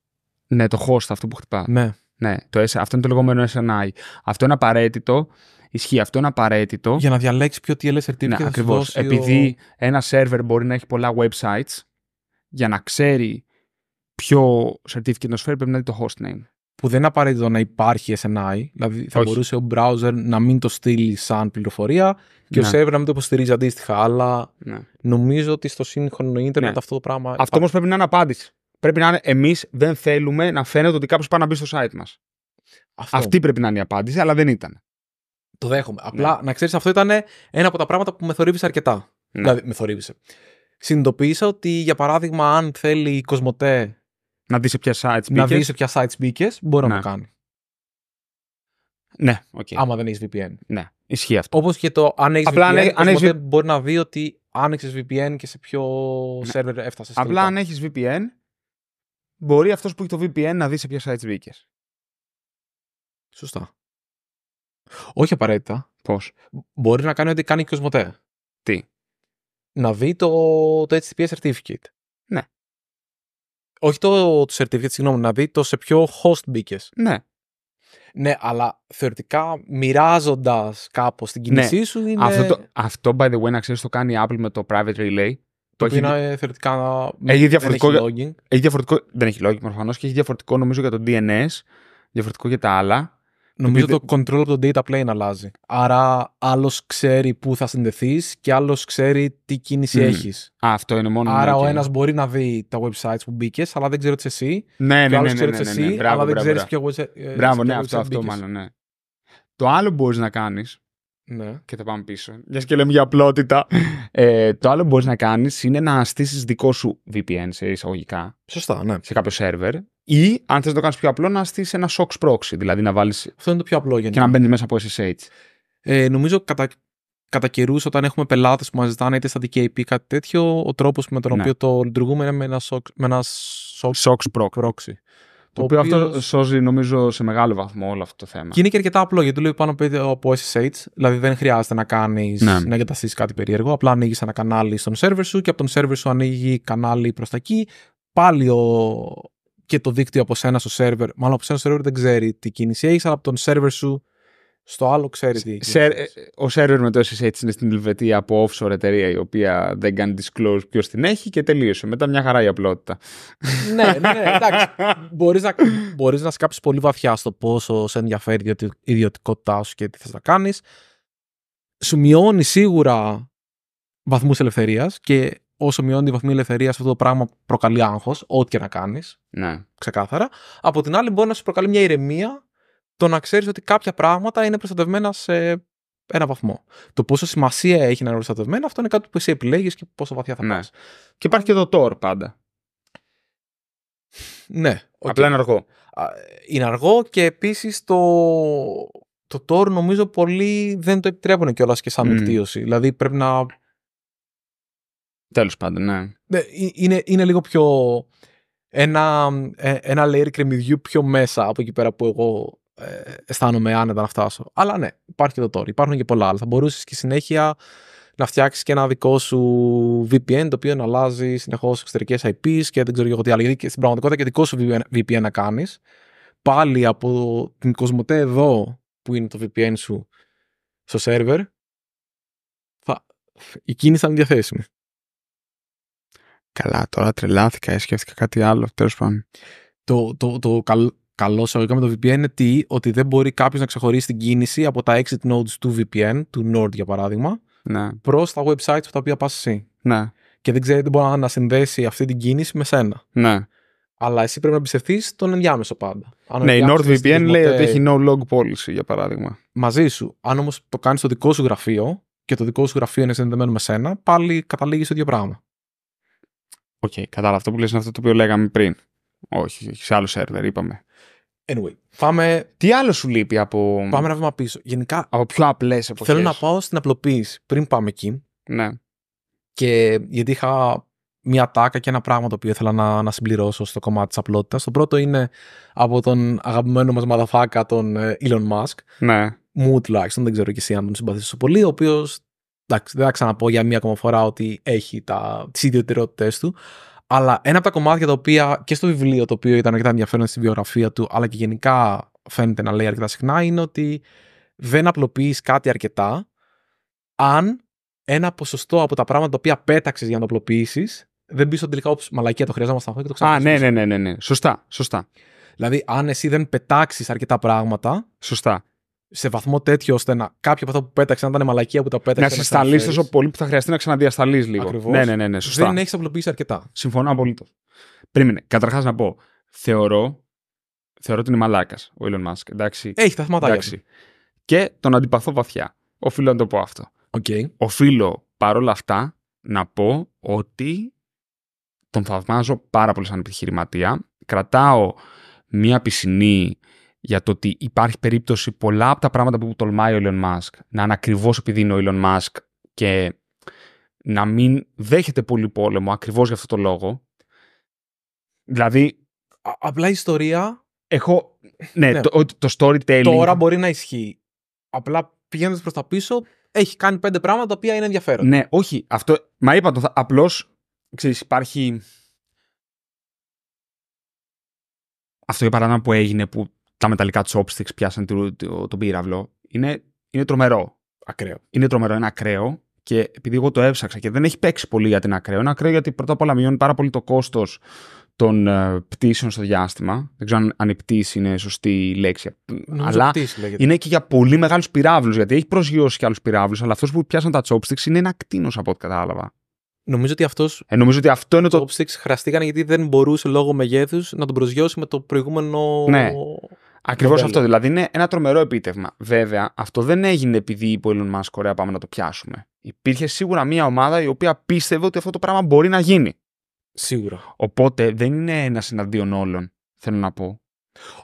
Ναι, το host αυτό που χτυπά. Ναι. ναι το, αυτό είναι το λεγόμενο SNI. Αυτό είναι απαραίτητο Ισχύει αυτό, είναι απαραίτητο. Για να διαλέξεις ποιο TLS certificate ναι, Επειδή ένα σερβερ μπορεί να έχει πολλά websites, για να ξέρει ποιο certificate να πρέπει να δει το hostname. Που δεν είναι απαραίτητο να υπάρχει SNI, δηλαδή θα Όχι. μπορούσε ο browser να μην το στείλει σαν πληροφορία και ναι. ο σερβερ να μην το υποστηρίζει αντίστοιχα. Αλλά ναι. νομίζω ότι στο σύγχρονο Ιντερνετ ναι. αυτό το πράγμα. Αυτό όμως πρέπει να είναι απάντηση. Πρέπει να είναι εμείς δεν θέλουμε να φαίνεται ότι κάποιος πάει να μπει στο site μας. Αυτή πρέπει να είναι η απάντηση, αλλά δεν ήταν. Το δέχομαι. Απλά ναι. να ξέρεις, αυτό ήταν ένα από τα πράγματα που με θορύβησε αρκετά. Ναι. Δηλαδή, με θορύβησε. Συνειδητοποίησα ότι, για παράδειγμα, αν θέλει η Κοσμοτέ. Να δεις σε ποια sites μπήκε. Να μπορεί να ναι. το κάνει. Ναι, okay. Άμα δεν έχεις VPN. Ναι, ισχύει αυτό. Όπως και το αν έχεις VPN, αν, έχεις... μπορεί να δει ότι άνοιξες VPN και σε ποιο ναι. server έφτασες. Απλά αν έχεις VPN, μπορεί αυτός που έχει το VPN να δει σε ποια sites μπήκες. Σωστά. Όχι απαραίτητα. Πώς. Μπορεί να κάνει ό,τι κάνει και ο Σμοτέ. Τι. Να δει το, το HTTPS certificate. Ναι. Όχι το, certificate, συγγνώμη, να δει το σε ποιο host μπήκες. Ναι. Ναι, αλλά θεωρητικά μοιράζοντας κάπως την ναι. κίνησή σου είναι. Αυτό, το, αυτό, by the way, να ξέρεις, το κάνει η Apple με το private relay. Το, έχει... είναι ε, θεωρητικά. Έχει διαφορετικό. Δεν έχει logging. Έχει διαφορετικό... Δεν έχει logging προφανώς και έχει διαφορετικό νομίζω για το DNS, διαφορετικό για τα άλλα. Νομίζω το control από το data plane αλλάζει. Άρα άλλος ξέρει πού θα συνδεθείς και άλλος ξέρει τι κίνηση έχεις. έχει. Αυτό είναι μόνο. Άρα ο ένα μπορεί να δει τα websites που μπήκες, αλλά δεν ξέρει ότι εσύ. Ναι, ναι, ναι. αλλά δεν ξέρει ποιο website. Μπράβο, ναι, αυτό, αυτό μάλλον. Ναι. Το άλλο που μπορείς να κάνεις ναι. Και θα πάμε πίσω. Μια και λέμε για απλότητα. ε, το άλλο που μπορείς να κάνεις είναι να στήσεις δικό σου VPN σε εισαγωγικά. Σωστά, ναι. Σε κάποιο σερβερ. Ή, αν θες να το κάνεις πιο απλό, να στήσεις ένα SOX proxy. Δηλαδή να βάλεις. Αυτό είναι το πιο απλό γενικά. Και να μπαίνει μέσα από SSH. Ε, νομίζω κατά, κατά καιρούς, όταν έχουμε πελάτες που μας ζητάνε είτε στα DKP ή κάτι τέτοιο, ο τρόπος με τον ναι. οποίο το λειτουργούμε είναι με ένα SOX, με SOX proxy. Το οποίο αυτό σώζει νομίζω σε μεγάλο βαθμό όλο αυτό το θέμα. Και είναι και αρκετά απλό γιατί το λέει πάνω από SSH, δηλαδή δεν χρειάζεται να κάνεις ναι. να εγκαταστήσεις κάτι περίεργο. Απλά ανοίγεις ένα κανάλι στον σερβερ σου και από τον σερβερ σου ανοίγει κανάλι προς τα εκεί. Πάλι ο... και το δίκτυο από σένα στο σερβερ, μάλλον από σένα στο σερβερ δεν ξέρει τι κίνηση έχεις, αλλά από τον σερβερ σου στο άλλο ξέρει τι. ο server με το SSH είναι στην Ελβετία από offshore εταιρεία η οποία δεν κάνει disclose ποιος την έχει και τελείωσε. Μετά μια χαρά η απλότητα. ναι, ναι, εντάξει. Μπορείς να, να σκάψεις πολύ βαθιά στο πόσο σε ενδιαφέρει η ιδιωτικότητά σου και τι θες να κάνεις. Σου μειώνει σίγουρα βαθμούς ελευθερίας και όσο μειώνει τη βαθμή ελευθερίας, αυτό το πράγμα προκαλεί άγχος, ό,τι και να κάνεις. Ναι. Ξεκάθαρα. Από την άλλη, μπορεί να σου προκαλεί μια ηρεμία το να ξέρεις ότι κάποια πράγματα είναι προστατευμένα σε ένα βαθμό. Το πόσο σημασία έχει να είναι προστατευμένα, αυτό είναι κάτι που εσύ επιλέγεις και πόσο βαθιά θα ναι. πας. Και υπάρχει και το τώρα πάντα. Ναι. Απλά είναι αργό. Είναι αργό και επίσης το. Το TOR νομίζω πολλοί δεν το επιτρέπουν κιόλας και σαν εκτίωση. Δηλαδή πρέπει να. Τέλος πάντων, ναι. ναι είναι, είναι λίγο πιο. Ένα, ε, ένα layer κρεμμυδιού πιο μέσα από εκεί πέρα που εγώ ε, αισθάνομαι άνετα να φτάσω. Αλλά ναι, υπάρχει και το τώρα, υπάρχουν και πολλά άλλα. Θα μπορούσες και συνέχεια να φτιάξεις και ένα δικό σου VPN το οποίο να αλλάζει συνεχώς εξωτερικές IPs και δεν ξέρω εγώ τι άλλο. Γιατί στην πραγματικότητα και δικό σου VPN να κάνεις. Πάλι από την Κοσμοτέ εδώ που είναι το VPN σου στο σερβερ, θα... η κίνηση θα είναι διαθέσιμη. Καλά, τώρα τρελάθηκα, σκέφτηκα κάτι άλλο, τέλος πάντων. Το, το, το, το, καλό εισαγωγικά με το VPN είναι τι, ότι δεν μπορεί κάποιος να ξεχωρίσει την κίνηση από τα exit nodes του VPN, του Nord για παράδειγμα, ναι. προς τα websites από τα οποία πας εσύ. Ναι. Και δεν ξέρει, δεν μπορεί να συνδέσει αυτή την κίνηση με σένα. Ναι. Αλλά εσύ πρέπει να εμπιστευτείς τον ενδιάμεσο πάντα. Αν ναι, η VPN λέει ότι έχει no log policy, για παράδειγμα. Μαζί σου. Αν όμως το κάνεις στο δικό σου γραφείο και το δικό σου γραφείο είναι συνδεδεμένο με σένα, πάλι καταλήγεις στο ίδιο πράγμα. Οκ, okay, κατάλαβα. Αυτό που λες είναι αυτό το οποίο λέγαμε πριν. όχι σε άλλο σερβερ, είπαμε. Anyway. Πάμε... Τι άλλο σου λείπει από. Πάμε ένα βήμα πίσω. Γενικά. Από πιο απλές εποχές. Θέλω να πάω στην απλοποίηση πριν πάμε εκεί. Ναι. Και γιατί είχα μια τάκα και ένα πράγμα το οποίο ήθελα να, να συμπληρώσω στο κομμάτι της απλότητας. Το πρώτο είναι από τον αγαπημένο μας μαδαφάκα, τον ε, Elon Musk. Ναι. Μου τουλάχιστον, δεν ξέρω και εσύ αν τον συμπαθήσω πολύ, ο οποίος. Εντάξει, δεν θα ξαναπώ για μία ακόμα φορά ότι έχει τα... τις ιδιαιτερότητέ του. Αλλά ένα από τα κομμάτια τα οποία και στο βιβλίο το οποίο ήταν αρκετά ενδιαφέρον στην βιογραφία του, αλλά και γενικά φαίνεται να λέει αρκετά συχνά, είναι ότι δεν απλοποιείς κάτι αρκετά αν ένα ποσοστό από τα πράγματα τα οποία πέταξες για να το απλοποιήσεις δεν πεις στον τελικά όπω μαλακία το χρειαζόμαστε αυτό και το ξαναπεί. Α, ναι, ναι, ναι, ναι, ναι. Σωστά, σωστά. Δηλαδή, αν εσύ δεν πετάξεις αρκετά πράγματα. Σωστά σε βαθμό τέτοιο ώστε να κάποιο από αυτά που πέταξε να ήταν μαλακία που τα πέταξε. Να συσταλεί τόσο πολύ που θα χρειαστεί να ξαναδιασταλείς λίγο. Ακριβώς. Ναι, ναι, ναι, ναι, σωστά. Δεν έχεις απλοποιήσει αρκετά. Συμφωνώ απολύτως. Πριν Καταρχάς να πω, θεωρώ, θεωρώ ότι είναι μαλάκας ο Elon Musk. Εντάξει. Έχει τα θέματα Και τον αντιπαθώ βαθιά. Οφείλω να το πω αυτό. Okay. Οφείλω παρόλα αυτά να πω ότι τον θαυμάζω πάρα πολύ σαν επιχειρηματία. Κρατάω μία πισινή για το ότι υπάρχει περίπτωση πολλά από τα πράγματα που τολμάει ο Elon Musk να είναι ακριβώς επειδή είναι ο Elon Musk και να μην δέχεται πολύ πόλεμο ακριβώς για αυτό το λόγο. Δηλαδή... Α, απλά η ιστορία... Έχω... Ναι, ναι. Το, το storytelling... Τώρα μπορεί να ισχύει. Απλά πηγαίνοντας προς τα πίσω, έχει κάνει πέντε πράγματα τα οποία είναι ενδιαφέροντα. Ναι, όχι. Αυτό... Μα είπα το, απλώς, ξέρεις, υπάρχει... Αυτό για παράδειγμα που έγινε που τα μεταλλικά chopsticks πιάσαν τον το, το πύραυλο. Είναι, είναι τρομερό. Ακραίο. Είναι τρομερό, είναι ακραίο. Και επειδή εγώ το έψαξα και δεν έχει παίξει πολύ για την ακραίο, είναι ακραίο γιατί πρώτα απ' όλα μειώνει πάρα πολύ το κόστος των ε, πτήσεων στο διάστημα. Δεν ξέρω αν η πτήση είναι σωστή λέξη. Νομίζω αλλά πτήση, είναι και για πολύ μεγάλους πυράβλους. Γιατί έχει προσγειώσει και άλλους πυράβλους, αλλά αυτός που πιάσαν τα chopsticks είναι ένα κτίνος από ό,τι κατάλαβα. Νομίζω ότι, αυτός. ε, νομίζω ότι αυτό είναι το. chopsticks χραστηκαν γιατί δεν μπορούσε λόγω μεγέθους να τον προσγειώσει με το προηγούμενο. Ναι. Ακριβώς αυτό. Δηλαδή είναι ένα τρομερό επίτευγμα. Βέβαια, αυτό δεν έγινε επειδή είπε ο Elon Musk, ωραία, πάμε να το πιάσουμε. Υπήρχε σίγουρα μια ομάδα η οποία πίστευε ότι αυτό το πράγμα μπορεί να γίνει. Σίγουρα. Οπότε δεν είναι ένα εναντίον όλων, θέλω να πω.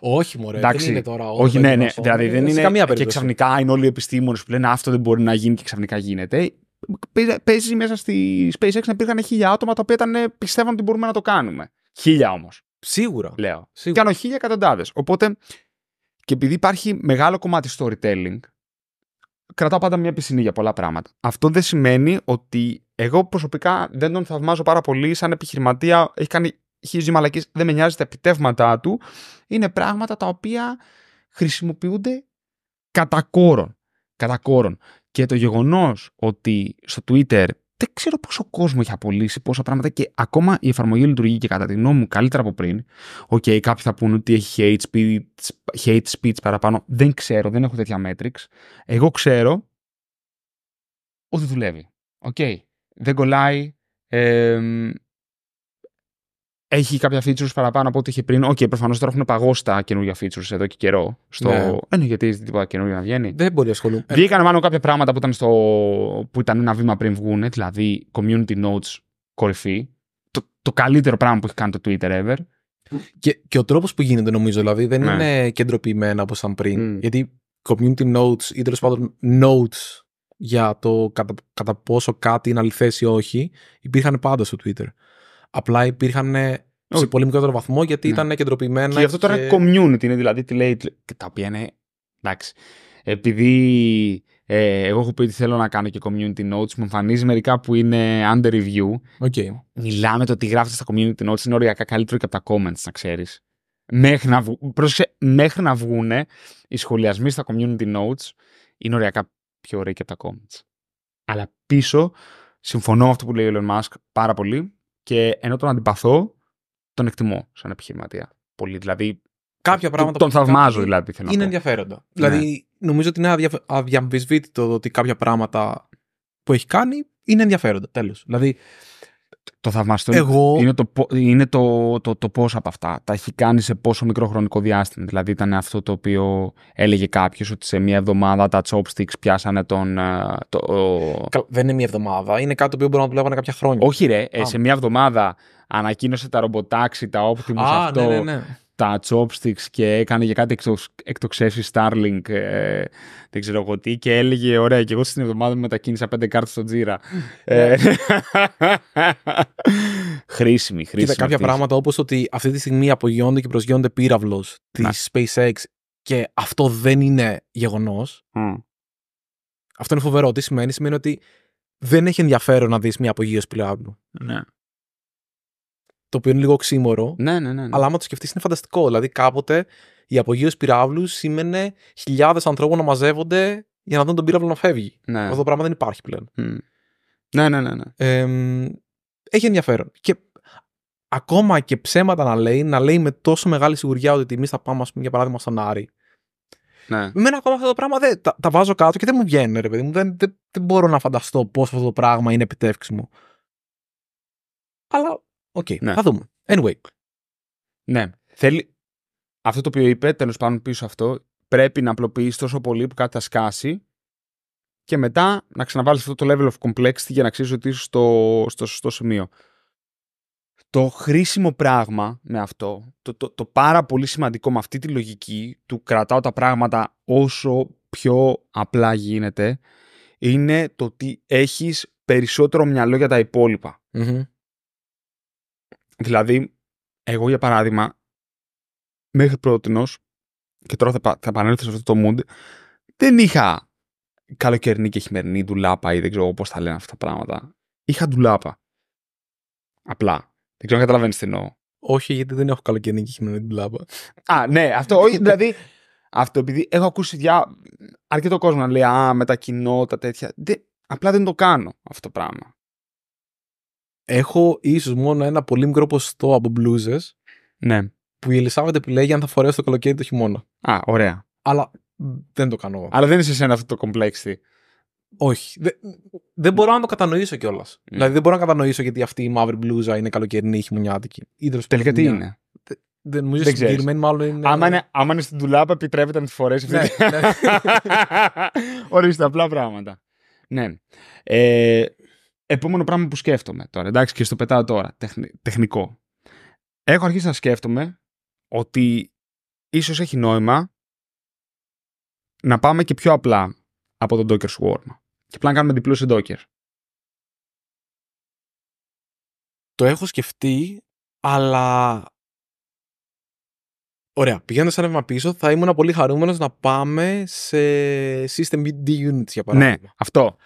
Όχι, μωρέ, Εντάξει, δεν είναι τώρα όλο Όχι, ναι, ναι, Δηλαδή ε, δεν είναι. Καμία και ξαφνικά είναι όλοι οι επιστήμονες που λένε αυτό δεν μπορεί να γίνει και ξαφνικά γίνεται. Παίζει μέσα στη SpaceX να υπήρχαν χίλια άτομα τα οποία ήταν, πιστεύαν ότι μπορούμε να το κάνουμε. Χίλια όμως. Σίγουρα. Λέω. Σίγουρα. Και αν χίλια, εκατοντάδες. Οπότε και επειδή υπάρχει μεγάλο κομμάτι storytelling, κρατάω πάντα μια πισινή για πολλά πράγματα. Αυτό δεν σημαίνει ότι εγώ προσωπικά δεν τον θαυμάζω πάρα πολύ σαν επιχειρηματία. Έχει κάνει χίλιες μαλακή, δεν με νοιάζει τα επιτεύγματά του. Είναι πράγματα τα οποία χρησιμοποιούνται κατά κόρον. Κατά κόρον. Και το γεγονός ότι στο Twitter δεν ξέρω πόσο κόσμο έχει απολύσει, πόσα πράγματα και ακόμα η εφαρμογή λειτουργεί και κατά τη γνώμη μου καλύτερα από πριν. Οκ, okay, κάποιοι θα πούνε ότι έχει hate speech, hate speech παραπάνω. Δεν ξέρω, δεν έχω τέτοια metrics. Εγώ ξέρω ότι δουλεύει. Οκ, okay. δεν κολλάει. Ε, έχει κάποια features παραπάνω από ό,τι είχε πριν. Οκ, okay, προφανώς τώρα έχουν παγώσει τα καινούργια features εδώ και καιρό. Στο... Ναι. Ε, ναι γιατί τίποτα καινούργια να βγαίνει. Δεν μπορεί να ασχολούμαι. Ε, Βγήκαν μάλλον κάποια πράγματα που ήταν, στο... που ήταν ένα βήμα πριν βγουν, δηλαδή community notes κορυφή. Το, το καλύτερο πράγμα που έχει κάνει το Twitter ever. Και, και ο τρόπος που γίνεται νομίζω, δηλαδή δεν ναι. είναι κεντροποιημένα όπως ήταν πριν. Mm. Γιατί community notes ή τέλος πάντων notes για το κατά, κατά πόσο κάτι είναι αληθές ή όχι υπήρχαν πάντα στο Twitter. Απλά υπήρχαν σε πολύ μικρότερο βαθμό γιατί ναι. ήταν κεντροποιημένα. Και αυτό τώρα community είναι δηλαδή τι λέει. Τα οποία είναι. Εντάξει. Επειδή ε, εγώ έχω πει ότι θέλω να κάνω και community notes, μου εμφανίζει μερικά που είναι under review. Okay. Μιλάμε το ότι γράφει στα community notes είναι οριακά καλύτερο και από τα comments, να ξέρεις. Μέχρι να, βγουν, οι σχολιασμοί στα community notes είναι οριακά πιο ωραία και από τα comments. Αλλά πίσω, συμφωνώ με αυτό που λέει ο Elon Musk πάρα πολύ, και ενώ τον αντιπαθώ, τον εκτιμώ σαν επιχειρηματία. Πολύ. Δηλαδή. Κάποια πράγματα. Τον θαυμάζω, δηλαδή. Θέλω είναι ενδιαφέροντα. Δηλαδή, ναι. νομίζω ότι είναι αδιαμφισβήτητο ότι κάποια πράγματα που έχει κάνει είναι ενδιαφέροντα. Τέλος. Δηλαδή, το θαυμαστό Εγώ... είναι, το, είναι το, το, το, πόσα από αυτά. Τα έχει κάνει σε πόσο μικρό χρονικό διάστημα. Δηλαδή ήταν αυτό το οποίο έλεγε κάποιος ότι σε μία εβδομάδα τα chopsticks πιάσανε τον. Ε, το... Δεν είναι μία εβδομάδα, είναι κάτι το οποίο μπορεί να δουλεύανε κάποια χρόνια. Όχι, ρε. Ε, σε μία εβδομάδα ανακοίνωσε τα ρομποτάξι, τα Optimus αυτό. Ναι, ναι, ναι τα chopsticks και έκανε για κάτι εκτοξεύσει Starlink, ε, δεν ξέρω εγώ τι, και έλεγε: Ωραία, και εγώ στην εβδομάδα μετακίνησα πέντε κάρτες στο Τζίρα. Ε, ναι. χρήσιμη, χρήσιμη. Κοίτα, κάποια πράγματα όπως ότι αυτή τη στιγμή απογειώνεται και προσγειώνεται πύραυλος ναι. της SpaceX και αυτό δεν είναι γεγονός. Αυτό είναι φοβερό. Τι σημαίνει, σημαίνει ότι δεν έχει ενδιαφέρον να δεις μια απογείωση πυράβλου. Ναι το οποίο είναι λίγο ξύμορο. Ναι, ναι, ναι, ναι. Αλλά άμα το σκεφτείς είναι φανταστικό. Δηλαδή κάποτε η απογείωση πυράβλους σήμαινε χιλιάδες ανθρώπων να μαζεύονται για να δουν τον πύραυλο να φεύγει. Ναι. Αυτό το πράγμα δεν υπάρχει πλέον. Mm. Ναι, ναι, ναι. ναι. Ε, έχει ενδιαφέρον. Και ακόμα και ψέματα να λέει, να λέει με τόσο μεγάλη σιγουριά ότι εμείς θα πάμε, πούμε, για παράδειγμα, στον Άρη. Ναι. Εμένα ακόμα αυτό το πράγμα δεν, τα, βάζω κάτω και δεν μου βγαίνει ρε παιδί μου. Δεν, δεν, δεν μπορώ να φανταστώ πώς αυτό το πράγμα είναι επιτεύξιμο. Αλλά Οκ, okay, ναι. θα δούμε. Anyway. Ναι. Θέλει... Αυτό το οποίο είπε, τέλος πάντων πίσω αυτό, πρέπει να απλοποιήσει τόσο πολύ που κάτι θα σκάσει και μετά να ξαναβάλεις αυτό το level of complexity για να ξέρεις ότι είσαι στο, σωστό σημείο. Το χρήσιμο πράγμα με αυτό, το, το, το πάρα πολύ σημαντικό με αυτή τη λογική του κρατάω τα πράγματα όσο πιο απλά γίνεται, είναι το ότι έχεις περισσότερο μυαλό για τα υπολοιπα Δηλαδή, εγώ για παράδειγμα, μέχρι πρώτη και τώρα θα, επανέλθω σε αυτό το mood, δεν είχα καλοκαιρινή και χειμερινή ντουλάπα ή δεν ξέρω πώς θα λένε αυτά τα πράγματα. Είχα ντουλάπα. Απλά. Δεν ξέρω αν καταλαβαίνεις τι εννοώ. Όχι, γιατί δεν έχω καλοκαιρινή και χειμερινή ντουλάπα. Α, ναι, αυτό. Όχι, δηλαδή, αυτό επειδή έχω ακούσει για αρκετό κόσμο να λέει Α, μετακινώ τα τέτοια. απλά δεν το κάνω αυτό το πράγμα. Έχω ίσως μόνο ένα πολύ μικρό ποσοστό από μπλούζες. Ναι. Που η Ελισάβετ επιλέγει αν θα φορέσω το καλοκαίρι ή το χειμώνα. Α, ωραία. Αλλά δεν το κάνω. Αλλά δεν είσαι σε ένα αυτό το κομπλέξι. Όχι. Δε, δεν μπορώ να το κατανοήσω κιόλας. Ναι. Δηλαδή δεν μπορώ να κατανοήσω γιατί αυτή η μαύρη μπλούζα είναι καλοκαιρινή ή χειμωνιάτικη. Τελικά τι είναι. Δεν μου ζητήσει συγκεκριμένη, μάλλον είναι. Άμα είναι, άμα είναι στην τουλάπα, επιτρέπεται να τη φορέσει. Ναι, ναι. Ορίστε, απλά πράγματα. Ναι. Ε, επόμενο πράγμα που σκέφτομαι τώρα, εντάξει, και στο πετάω τώρα, τεχνικό. Έχω αρχίσει να σκέφτομαι ότι ίσως έχει νόημα να πάμε και πιο απλά από τον Docker Swarm. Και απλά να κάνουμε διπλούς σε Docker. Το έχω σκεφτεί, αλλά... Ωραία, πηγαίνοντας ένα βήμα πίσω, θα ήμουν πολύ χαρούμενος να πάμε σε System D Units για ναι, παράδειγμα. Ναι, αυτό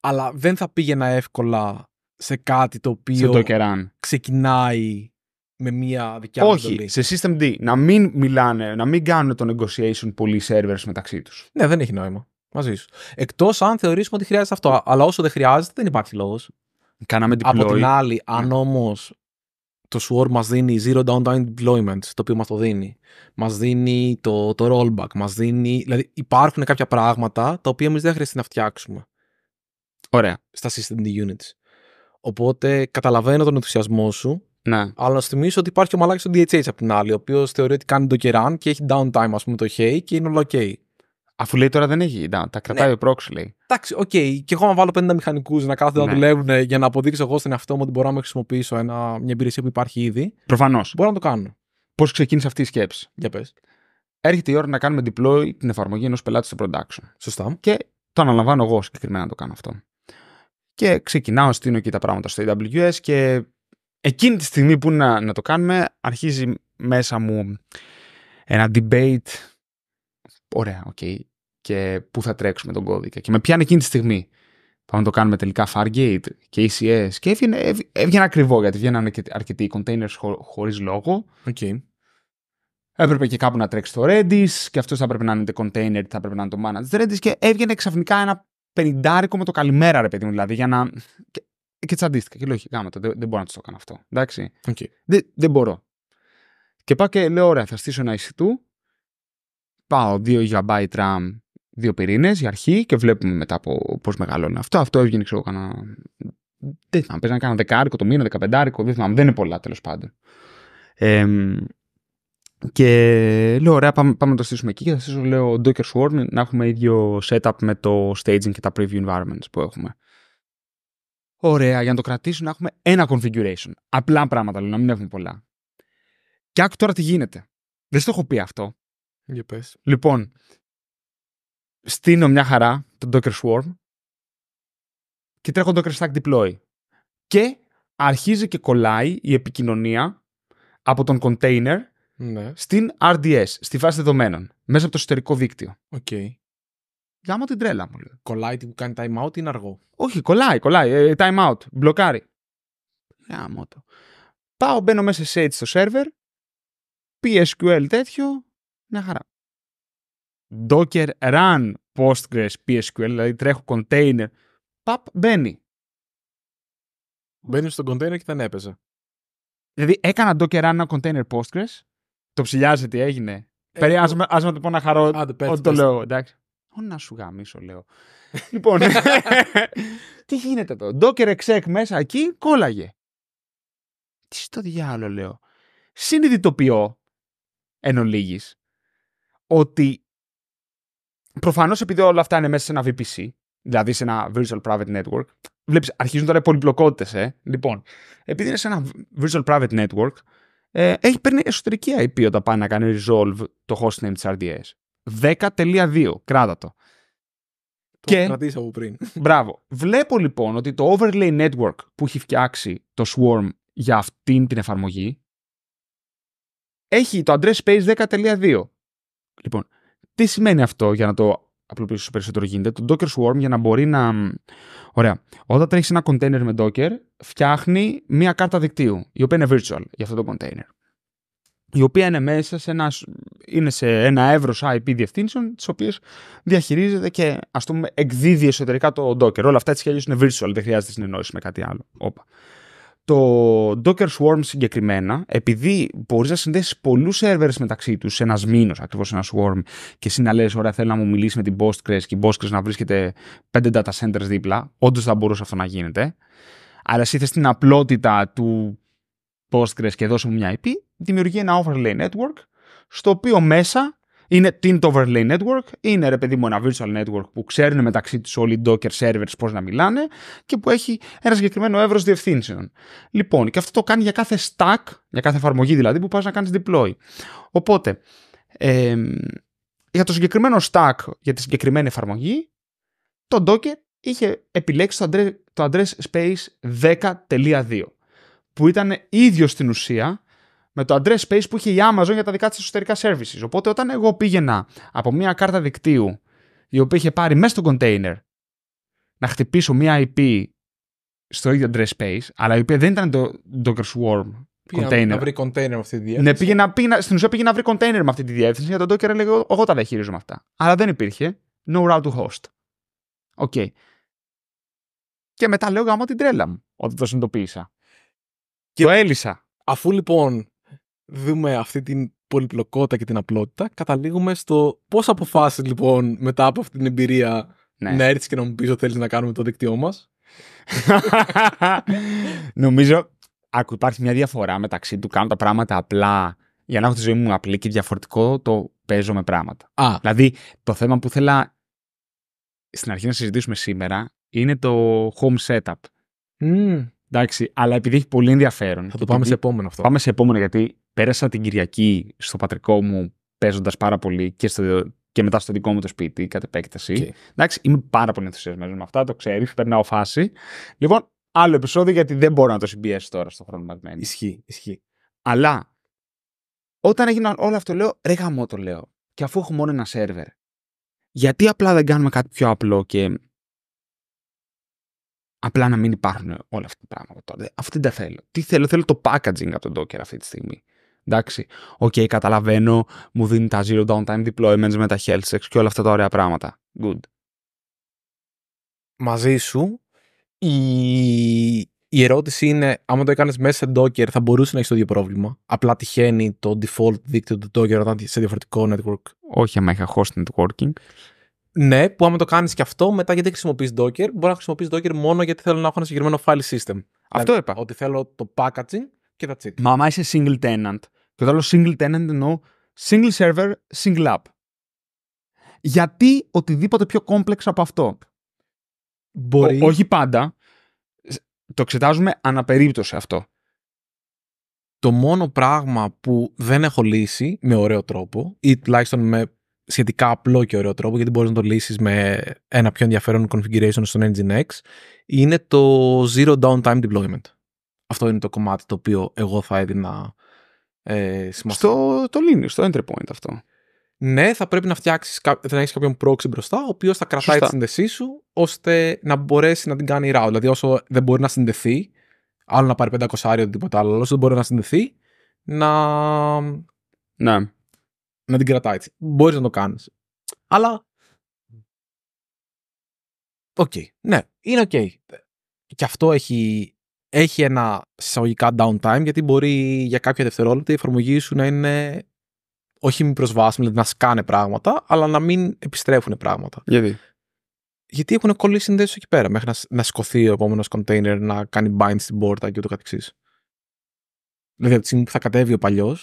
αλλά δεν θα πήγαινα εύκολα σε κάτι το οποίο ξεκινάει με μία δικιά μου Όχι, σε System D. Να μην μιλάνε, να μην κάνουν το negotiation πολλοί servers μεταξύ τους. Ναι, δεν έχει νόημα. Μαζί σου. Εκτός αν θεωρήσουμε ότι χρειάζεται αυτό. Αλλά όσο δεν χρειάζεται, δεν υπάρχει λόγος. Κάναμε deploy. Από την άλλη, ναι. αν όμως το Sword μας δίνει zero downtime deployment, το οποίο μας το δίνει, μας δίνει το, rollback, μας δίνει. Δηλαδή, υπάρχουν κάποια πράγματα τα οποία εμείς δεν χρειάζεται να φτιάξουμε. Ωραία. Στα system units. Οπότε καταλαβαίνω τον ενθουσιασμό σου. Ναι. Αλλά να σου θυμίσω ότι υπάρχει ο μαλάκι στο DHH από την άλλη, ο οποίος θεωρεί ότι κάνει το κεράν και έχει downtime, ας πούμε, το hey και είναι όλο OK. Αφού λέει τώρα δεν έχει. Να, τα ναι. κρατάει ναι. ο πρόξι, λέει. Εντάξει, οκ. Okay. Και εγώ να βάλω 50 μηχανικούς να κάθονται ναι. να δουλεύουν ε, για να αποδείξω εγώ στον εαυτό μου ότι μπορώ να χρησιμοποιήσω ένα, μια υπηρεσία που υπάρχει ήδη. Προφανώς. Μπορώ να το κάνω. Πώς ξεκίνησε αυτή η σκέψη. Για πες. Έρχεται η ώρα να κάνουμε deploy την εφαρμογή ενός πελάτη στο production. Σωστά. Και το αναλαμβάνω εγώ συγκεκριμένα να το κάνω αυτό. Και ξεκινάω, στείνω και τα πράγματα στο AWS ε και εκείνη τη στιγμή που να, να το κάνουμε αρχίζει μέσα μου ένα debate. Ωραία, οκ. Okay, και πού θα τρέξουμε τον κώδικα. Και με πιάνει εκείνη τη στιγμή. Πάμε να το κάνουμε τελικά Fargate και ECS. Ε και έβγαινε, έβγαινε ακριβό γιατί βγαίνανε αρκετοί containers χω, χωρίς λόγο. Okay. Έπρεπε και κάπου να τρέξει το Redis και αυτός θα έπρεπε να είναι το container, θα έπρεπε να είναι το managed Redis και έβγαινε ξαφνικά ένα πενιντάρικο με το καλημέρα, ρε παιδί μου, δηλαδή, για να. Και, και τσαντίστηκα. Και λέω, όχι, γάμα, δεν, δεν μπορώ να το κάνω αυτό. Εντάξει. Okay. Δεν, δεν μπορώ. Και πάω και λέω, ωραία, θα στήσω ένα Πάω 2 GB RAM, δύο πυρήνε για αρχή και βλέπουμε μετά πώς μεγαλώνει αυτό. Αυτό έβγαινε, ξέρω, κανένα. Δεν θυμάμαι, παίζανε κανένα δεκάρικο το μήνα, δεκαπεντάρικο, δεν θυμάμαι, δεν είναι πολλά τέλος πάντων. Ε, και λέω, ωραία, πάμε, πάμε να το στήσουμε εκεί και θα στήσω, λέω, Docker Swarm να έχουμε ίδιο setup με το staging και τα preview environments που έχουμε. Ωραία, για να το κρατήσουμε να έχουμε ένα configuration. Απλά πράγματα, λέω, να μην έχουμε πολλά. Και άκου τώρα τι γίνεται. Δεν το έχω πει αυτό. Για πες. Λοιπόν, στείνω μια χαρά το Docker Swarm και τρέχω Docker Stack Deploy. Και αρχίζει και κολλάει η επικοινωνία από τον container ναι. στην RDS, στη βάση δεδομένων, μέσα από το εσωτερικό δίκτυο. Okay. Γάμω την τρέλα μου. Λέει. Κολλάει που κάνει time out ή είναι αργό. Όχι, κολλάει, κολλάει. Ε, time out, μπλοκάρει. Γάμω το. Πάω, μπαίνω μέσα σε έτσι στο server, PSQL τέτοιο, μια χαρά. Docker run Postgres PSQL, δηλαδή τρέχω container, παπ, μπαίνει. Μπαίνεις στο container και δεν έπαιζε. Δηλαδή έκανα Docker run ένα container Postgres το ψηλιάζει τι έγινε. Ε, Περί, ας, το πω να χαρώ όταν ότι το λέω, εντάξει. Όχι να σου γαμίσω, λέω. λοιπόν, τι γίνεται εδώ. Docker exec μέσα εκεί κόλλαγε. Τι στο διάλογο λέω. Συνειδητοποιώ, εν ολίγης, ότι προφανώς επειδή όλα αυτά είναι μέσα σε ένα VPC, δηλαδή σε ένα Virtual Private Network, βλέπεις, αρχίζουν τώρα οι πολυπλοκότητες, ε. Λοιπόν, επειδή είναι σε ένα Virtual Private Network, ε, έχει παίρνει εσωτερική IP όταν πάει να κάνει resolve το hostname της RDS. 10.2, κράτα το. Το και... πριν. Μπράβο. Βλέπω λοιπόν ότι το overlay network που έχει φτιάξει το Swarm για αυτήν την εφαρμογή έχει το address space 10.2. Λοιπόν, τι σημαίνει αυτό για να το απλοποιήσω περισσότερο γίνεται, το Docker Swarm για να μπορεί να. Ωραία. Όταν τρέχεις ένα container με Docker, φτιάχνει μία κάρτα δικτύου, η οποία είναι virtual για αυτό το container. Η οποία είναι μέσα σε ένα, είναι σε ένα εύρος IP διευθύνσεων, τις οποίες διαχειρίζεται και ας πούμε εκδίδει εσωτερικά το Docker. Όλα αυτά έτσι κι είναι virtual, δεν χρειάζεται συνεννόηση με κάτι άλλο. Όπα. Το Docker Swarm συγκεκριμένα, επειδή μπορείς να συνδέσεις πολλούς servers μεταξύ τους σε ένας μήνος, ακριβώς ένα Swarm, και εσύ να λες: Ωραία, θέλω να μου μιλήσει με την Postgres και η Postgres να βρίσκεται πέντε data centers δίπλα. Όντως θα μπορούσε αυτό να γίνεται. Αλλά εσύ θες την απλότητα του Postgres και δώσε μου μια IP, δημιουργεί ένα overlay network, στο οποίο μέσα είναι, την overlay network, είναι ρε παιδί μου ένα virtual network που ξέρουν μεταξύ τους όλοι οι docker servers πώς να μιλάνε και που έχει ένα συγκεκριμένο εύρος διευθύνσεων. Λοιπόν, και αυτό το κάνει για κάθε stack, για κάθε εφαρμογή δηλαδή που πας να κάνεις deploy. Οπότε, για το συγκεκριμένο stack, για τη συγκεκριμένη εφαρμογή, το docker είχε επιλέξει το address, το address space 10.2 που ήταν ίδιο στην ουσία με το address space που είχε η Amazon για τα δικά της εσωτερικά services. Οπότε όταν εγώ πήγαινα από μια κάρτα δικτύου η οποία είχε πάρει μέσα στο container να χτυπήσω μια IP στο ίδιο address space, αλλά η οποία δεν ήταν το Docker Swarm container. Να βρει container με αυτή τη ναι, διεύθυνση. Ναι, πήγε να, πήγε στην ουσία πήγε να βρει container με αυτή τη διεύθυνση, γιατί το Docker έλεγε εγώ τα διαχειρίζομαι αυτά. Αλλά δεν υπήρχε. No route to host. Οκ. Okay. Και μετά λέω γάμω την τρέλα μου όταν το συνειδητοποίησα. Και... Το έλυσα. Αφού λοιπόν δούμε αυτή την πολυπλοκότητα και την απλότητα, καταλήγουμε στο πώς αποφάσεις λοιπόν μετά από αυτή την εμπειρία ναι. να έρθεις και να μου πεις ότι θέλεις να κάνουμε το δίκτυό μας. Νομίζω άκου, υπάρχει μια διαφορά μεταξύ του κάνω τα πράγματα απλά για να έχω τη ζωή μου απλή και διαφορετικό το παίζω με πράγματα. Α. Δηλαδή, το θέμα που ήθελα στην αρχή να συζητήσουμε σήμερα είναι το home setup. Mm. Εντάξει, αλλά επειδή έχει πολύ ενδιαφέρον. Θα το πάμε σε επόμενο αυτό. Πάμε σε επόμενο, γιατί πέρασα την Κυριακή στο πατρικό μου παίζοντας πάρα πολύ και, στο, και μετά στο δικό μου το σπίτι, κατ' επέκταση. Okay. Εντάξει, είμαι πάρα πολύ ενθουσιασμένος με αυτά, το ξέρεις, περνάω φάση. Λοιπόν, άλλο επεισόδιο γιατί δεν μπορώ να το συμπιέσω τώρα στο χρόνο μας. Ισχύει, ισχύει. Αλλά όταν έγιναν όλο αυτό, λέω, ρε γαμό το λέω. Και αφού έχω μόνο ένα σερβερ, γιατί απλά δεν κάνουμε κάτι πιο απλό και απλά να μην υπάρχουν όλα αυτά τα πράγματα τώρα. Αυτή δεν τα θέλω. Τι θέλω, θέλω το packaging από τον Docker αυτή τη στιγμή. Εντάξει, οκ, okay, καταλαβαίνω, μου δίνει τα zero downtime deployments με τα health checks και όλα αυτά τα ωραία πράγματα. Good. Μαζί σου, η, η ερώτηση είναι, άμα το έκανες μέσα σε Docker θα μπορούσε να έχεις το ίδιο πρόβλημα. Απλά τυχαίνει το default δίκτυο του Docker όταν σε διαφορετικό network. Όχι, άμα είχα host networking. Ναι, που άμα το κάνεις και αυτό, μετά γιατί χρησιμοποιείς Docker, μπορεί να χρησιμοποιείς Docker μόνο γιατί θέλω να έχω ένα συγκεκριμένο file system. Αυτό δηλαδή, είπα. Ότι θέλω το packaging και Μα άμα είσαι single tenant, και όταν λέω single tenant εννοώ single server, single app. Γιατί οτιδήποτε πιο complex από αυτό. Μπορεί... όχι πάντα. Το εξετάζουμε αναπερίπτωση αυτό. Το μόνο πράγμα που δεν έχω λύσει με ωραίο τρόπο ή τουλάχιστον με σχετικά απλό και ωραίο τρόπο, γιατί μπορείς να το λύσεις με ένα πιο ενδιαφέρον configuration στο Nginx, είναι το Zero Downtime Deployment αυτό είναι το κομμάτι το οποίο εγώ θα έδινα ε, σημασία. Στο το στο entry point αυτό. Ναι, θα πρέπει να φτιάξεις να έχεις κάποιον proxy μπροστά, ο οποίος θα κρατάει τη σύνδεσή σου, ώστε να μπορέσει να την κάνει round. Δηλαδή, όσο δεν μπορεί να συνδεθεί, άλλο να πάρει 500 άρια ή τίποτα άλλο, όσο δεν μπορεί να συνδεθεί, να. Ναι. Να την κρατάει Μπορείς να το κάνεις. Αλλά. Οκ. Okay. Ναι, είναι οκ. Okay. Και αυτό έχει έχει ένα συσσαγωγικά downtime γιατί μπορεί για κάποια δευτερόλεπτα η εφαρμογή σου να είναι όχι μη προσβάσιμη, δηλαδή να σκάνε πράγματα, αλλά να μην επιστρέφουν πράγματα. Γιατί? Γιατί έχουν κολλήσει συνδέσεις εκεί πέρα μέχρι να, να σηκωθεί ο επόμενος container να κάνει bind στην πόρτα και ούτω καθεξής. Δηλαδή από τη στιγμή που θα κατέβει ο παλιός,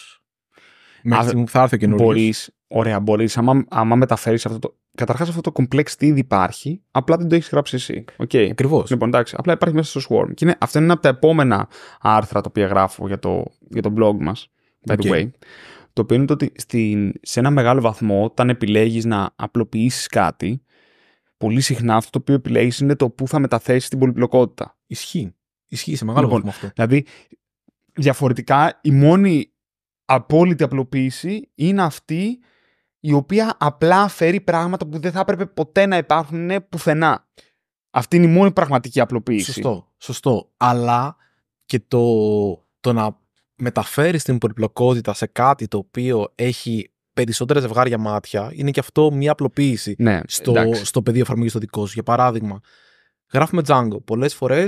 μέχρι τη στιγμή που θα έρθει ο καινούριο. Μπορείς, ωραία, μπορείς. Άμα, άμα μεταφέρεις αυτό το. Καταρχάς, αυτό το complexity ήδη υπάρχει, απλά δεν το έχεις γράψει εσύ. Okay. Ακριβώς. Λοιπόν, εντάξει, απλά υπάρχει μέσα στο Swarm. Και είναι, αυτό είναι ένα από τα επόμενα άρθρα τα οποία γράφω για το, για το blog μας. By the way. Το οποίο είναι ότι στην, σε ένα μεγάλο βαθμό, όταν επιλέγεις να απλοποιήσεις κάτι, πολύ συχνά αυτό το οποίο επιλέγεις είναι το πού θα μεταθέσεις την πολυπλοκότητα. Ισχύει. Ισχύει σε μεγάλο λοιπόν, βαθμό αυτό. Δηλαδή, διαφορετικά, η μόνη απόλυτη απλοποίηση είναι αυτή η οποία απλά φέρει πράγματα που δεν θα έπρεπε ποτέ να υπάρχουν πουθενά. Αυτή είναι η μόνη πραγματική απλοποίηση. Σωστό, σωστό. Αλλά και το, το να μεταφέρεις την πολυπλοκότητα σε κάτι το οποίο έχει περισσότερα ζευγάρια μάτια, είναι και αυτό μια απλοποίηση ναι, στο, στο πεδίο εφαρμογής το δικό σου. Για παράδειγμα, γράφουμε Django. Πολλές φορές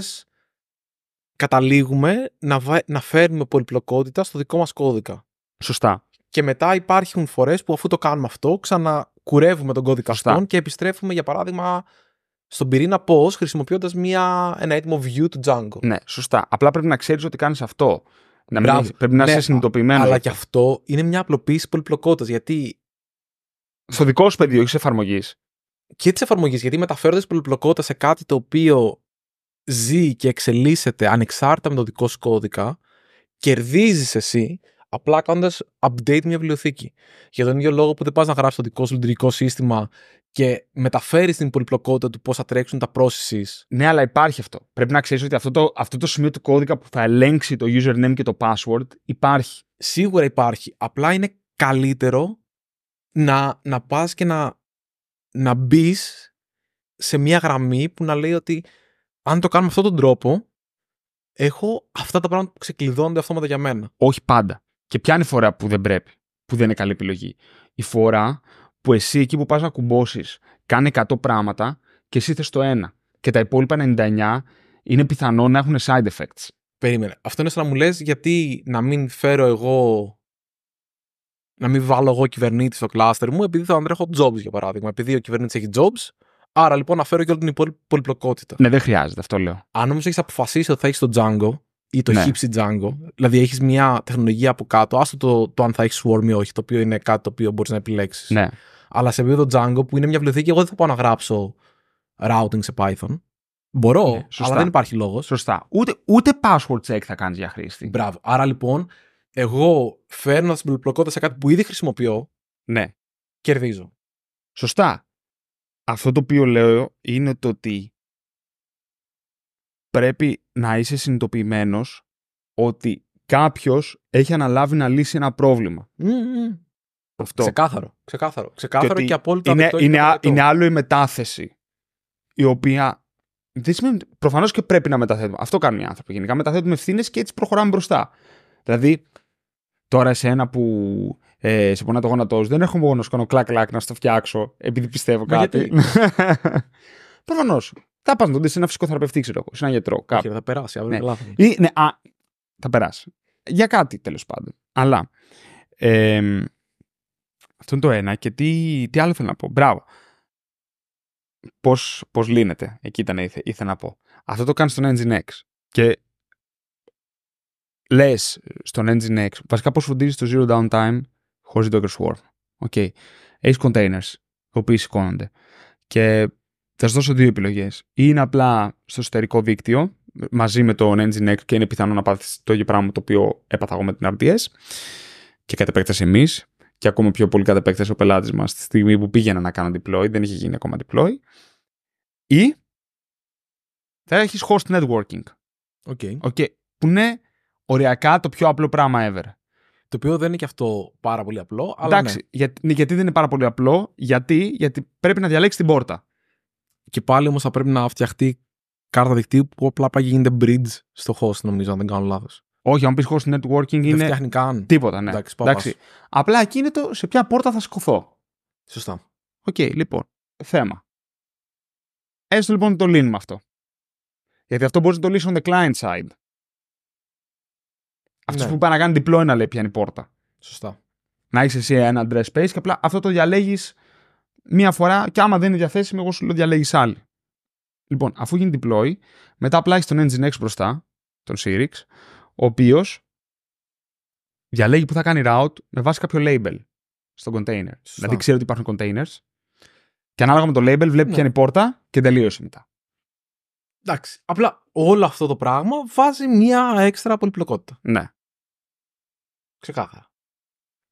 καταλήγουμε να, να φέρνουμε πολυπλοκότητα στο δικό μας κώδικα. Σωστά. Και μετά υπάρχουν φορές που αφού το κάνουμε αυτό, ξανακουρεύουμε τον κώδικα αυτόν και επιστρέφουμε, για παράδειγμα, στον πυρήνα πώ χρησιμοποιώντα ένα έτοιμο view του Django. Ναι, σωστά. Απλά πρέπει να ξέρεις ότι κάνεις αυτό. Να μην, πρέπει να ναι, είσαι συνειδητοποιημένος. Αλλά και αυτό είναι μια απλοποίηση πολυπλοκότητας. Γιατί. Στο δικό σου πεδίο, έχει εφαρμογής. Και της εφαρμογής. Γιατί μεταφέροντας πολυπλοκότητα σε κάτι το οποίο ζει και εξελίσσεται ανεξάρτητα με το δικό σου κώδικα, κερδίζεις εσύ Απλά κάνοντας update μια βιβλιοθήκη. Για τον ίδιο λόγο που δεν πας να γράψεις το δικό σου λειτουργικό σύστημα και μεταφέρεις την πολυπλοκότητα του πώς θα τρέξουν τα processes. Ναι, αλλά υπάρχει αυτό. Πρέπει να ξέρεις ότι αυτό το, αυτό το σημείο του κώδικα που θα ελέγξει το username και το password υπάρχει. Σίγουρα υπάρχει. Απλά είναι καλύτερο να, να πας και να, να μπεις σε μια γραμμή που να λέει ότι αν το κάνουμε αυτόν τον τρόπο, έχω αυτά τα πράγματα που ξεκλειδώνονται αυτόματα για μένα. Όχι πάντα. Και ποια είναι η φορά που δεν πρέπει, που δεν είναι καλή επιλογή. Η φορά που εσύ εκεί που πας να κουμπώσεις κάνει 100 πράγματα και εσύ θες το ένα. Και τα υπόλοιπα 99 είναι πιθανό να έχουν side effects. Περίμενε. Αυτό είναι σαν να μου λες γιατί να μην φέρω εγώ να μην βάλω εγώ κυβερνήτη στο κλάστερ μου, επειδή θα αντρέχω jobs για παράδειγμα. Επειδή ο κυβερνήτης έχει jobs, άρα λοιπόν να φέρω και όλη την υπόλοιπη πολυπλοκότητα. Ναι, δεν χρειάζεται, αυτό λέω. Αν όμως έχεις αποφασίσει ότι θα έχεις το Django, ή το ναι. Hipsy Django. Δηλαδή έχεις μια τεχνολογία από κάτω, άστο το, το αν θα έχεις Swarm ή όχι, το οποίο είναι κάτι το οποίο μπορείς να επιλέξεις. Ναι. Αλλά σε επίπεδο Django που είναι μια βιβλιοθήκη, εγώ δεν θα πάω να γράψω routing σε Python. Μπορώ, ναι, αλλά δεν υπάρχει λόγος. Σωστά. Ούτε, ούτε password check θα κάνεις για χρήστη. Μπράβο. Άρα λοιπόν, εγώ φέρνω την πολυπλοκότητα σε κάτι που ήδη χρησιμοποιώ. Ναι. Κερδίζω. Σωστά. Αυτό το οποίο λέω είναι το ότι πρέπει να είσαι συνειδητοποιημένος ότι κάποιος έχει αναλάβει να λύσει ένα πρόβλημα. Mm-hmm. Αυτό. Ξεκάθαρο. Ξεκάθαρο, ξεκάθαρο και, και απόλυτα είναι, είναι, είναι, είναι άλλο η μετάθεση η οποία. Προφανώς και πρέπει να μεταθέτουμε. Αυτό κάνουν οι άνθρωποι. Γενικά μεταθέτουμε ευθύνες και έτσι προχωράμε μπροστά. Δηλαδή, τώρα σε ένα που ε, σε πονά το γόνατός δεν έχω μόνο σκόνο κλακ-κλακ να στο φτιάξω επειδή πιστεύω κάτι. Προφανώς. Τα πας να σε ένα θεραπευτή, ξέρω εγώ, σε ένα γιατρό. Κάπου. θα περάσει, αύριο ναι. λάθος. Ή, ναι, θα περάσει. Για κάτι τέλος πάντων. Αλλά. Ε, αυτό είναι το ένα. Και τι, τι άλλο θέλω να πω. Μπράβο. Πώς πώς λύνεται. Εκεί ήταν, ήθε, ήθελα να πω. Αυτό το κάνεις στον Engine X. Και λες στον Engine X, βασικά πώς φροντίζεις το zero downtime χωρίς Docker Swarm. Okay. Έχει containers, οι οποίοι σηκώνονται. Και θα σας δώσω δύο επιλογές. Ή είναι απλά στο εσωτερικό δίκτυο μαζί με τον Nginx και είναι πιθανό να πάθεις το ίδιο πράγμα το οποίο έπαθα εγώ με την RDS και κατ' επέκταση εμείς και ακόμα πιο πολύ κατ' επέκταση ο πελάτης μας τη στιγμή που πήγαινα να κάνω deploy, δεν είχε γίνει ακόμα deploy. Ή θα έχεις host networking. Okay. Okay, που είναι οριακά το πιο απλό πράγμα ever. Το οποίο δεν είναι και αυτό πάρα πολύ απλό. Αλλά Εντάξει, ναι. γιατί δεν είναι πάρα πολύ απλό, γιατί, γιατί πρέπει να διαλέξεις την πόρτα. Και πάλι όμως θα πρέπει να φτιαχτεί κάρτα δικτύου που απλά πάει και γίνεται bridge στο host, νομίζω, αν δεν κάνω λάθος. Όχι, αν πεις host networking δεν είναι. Δεν φτιάχνει καν. Τίποτα, ναι. Εντάξει, Εντάξει. Απλά εκεί είναι το σε ποια πόρτα θα σκοθώ. Σωστά. Οκ, okay, λοιπόν. Θέμα. Έστω λοιπόν το λύνουμε αυτό. Γιατί αυτό μπορείς να το λύσεις on the client side. Αυτός ναι. που πάει να κάνει διπλό να λέει ποια είναι η πόρτα. Σωστά. Να έχει εσύ ένα address space και απλά αυτό το διαλέγεις μία φορά και άμα δεν είναι διαθέσιμη, εγώ σου λέω διαλέγεις άλλη. Λοιπόν, αφού γίνει deploy, μετά απλά έχεις τον Engine X μπροστά, τον Sirix, ο οποίος διαλέγει που θα κάνει route με βάση κάποιο label στο container. Σωστά. Δηλαδή ξέρει ότι υπάρχουν containers και ανάλογα με το label βλέπεις ναι. ποια είναι η πόρτα και τελείωσε μετά. Εντάξει. Απλά όλο αυτό το πράγμα βάζει μια έξτρα πολυπλοκότητα. Ναι. Ξεκάθαρα.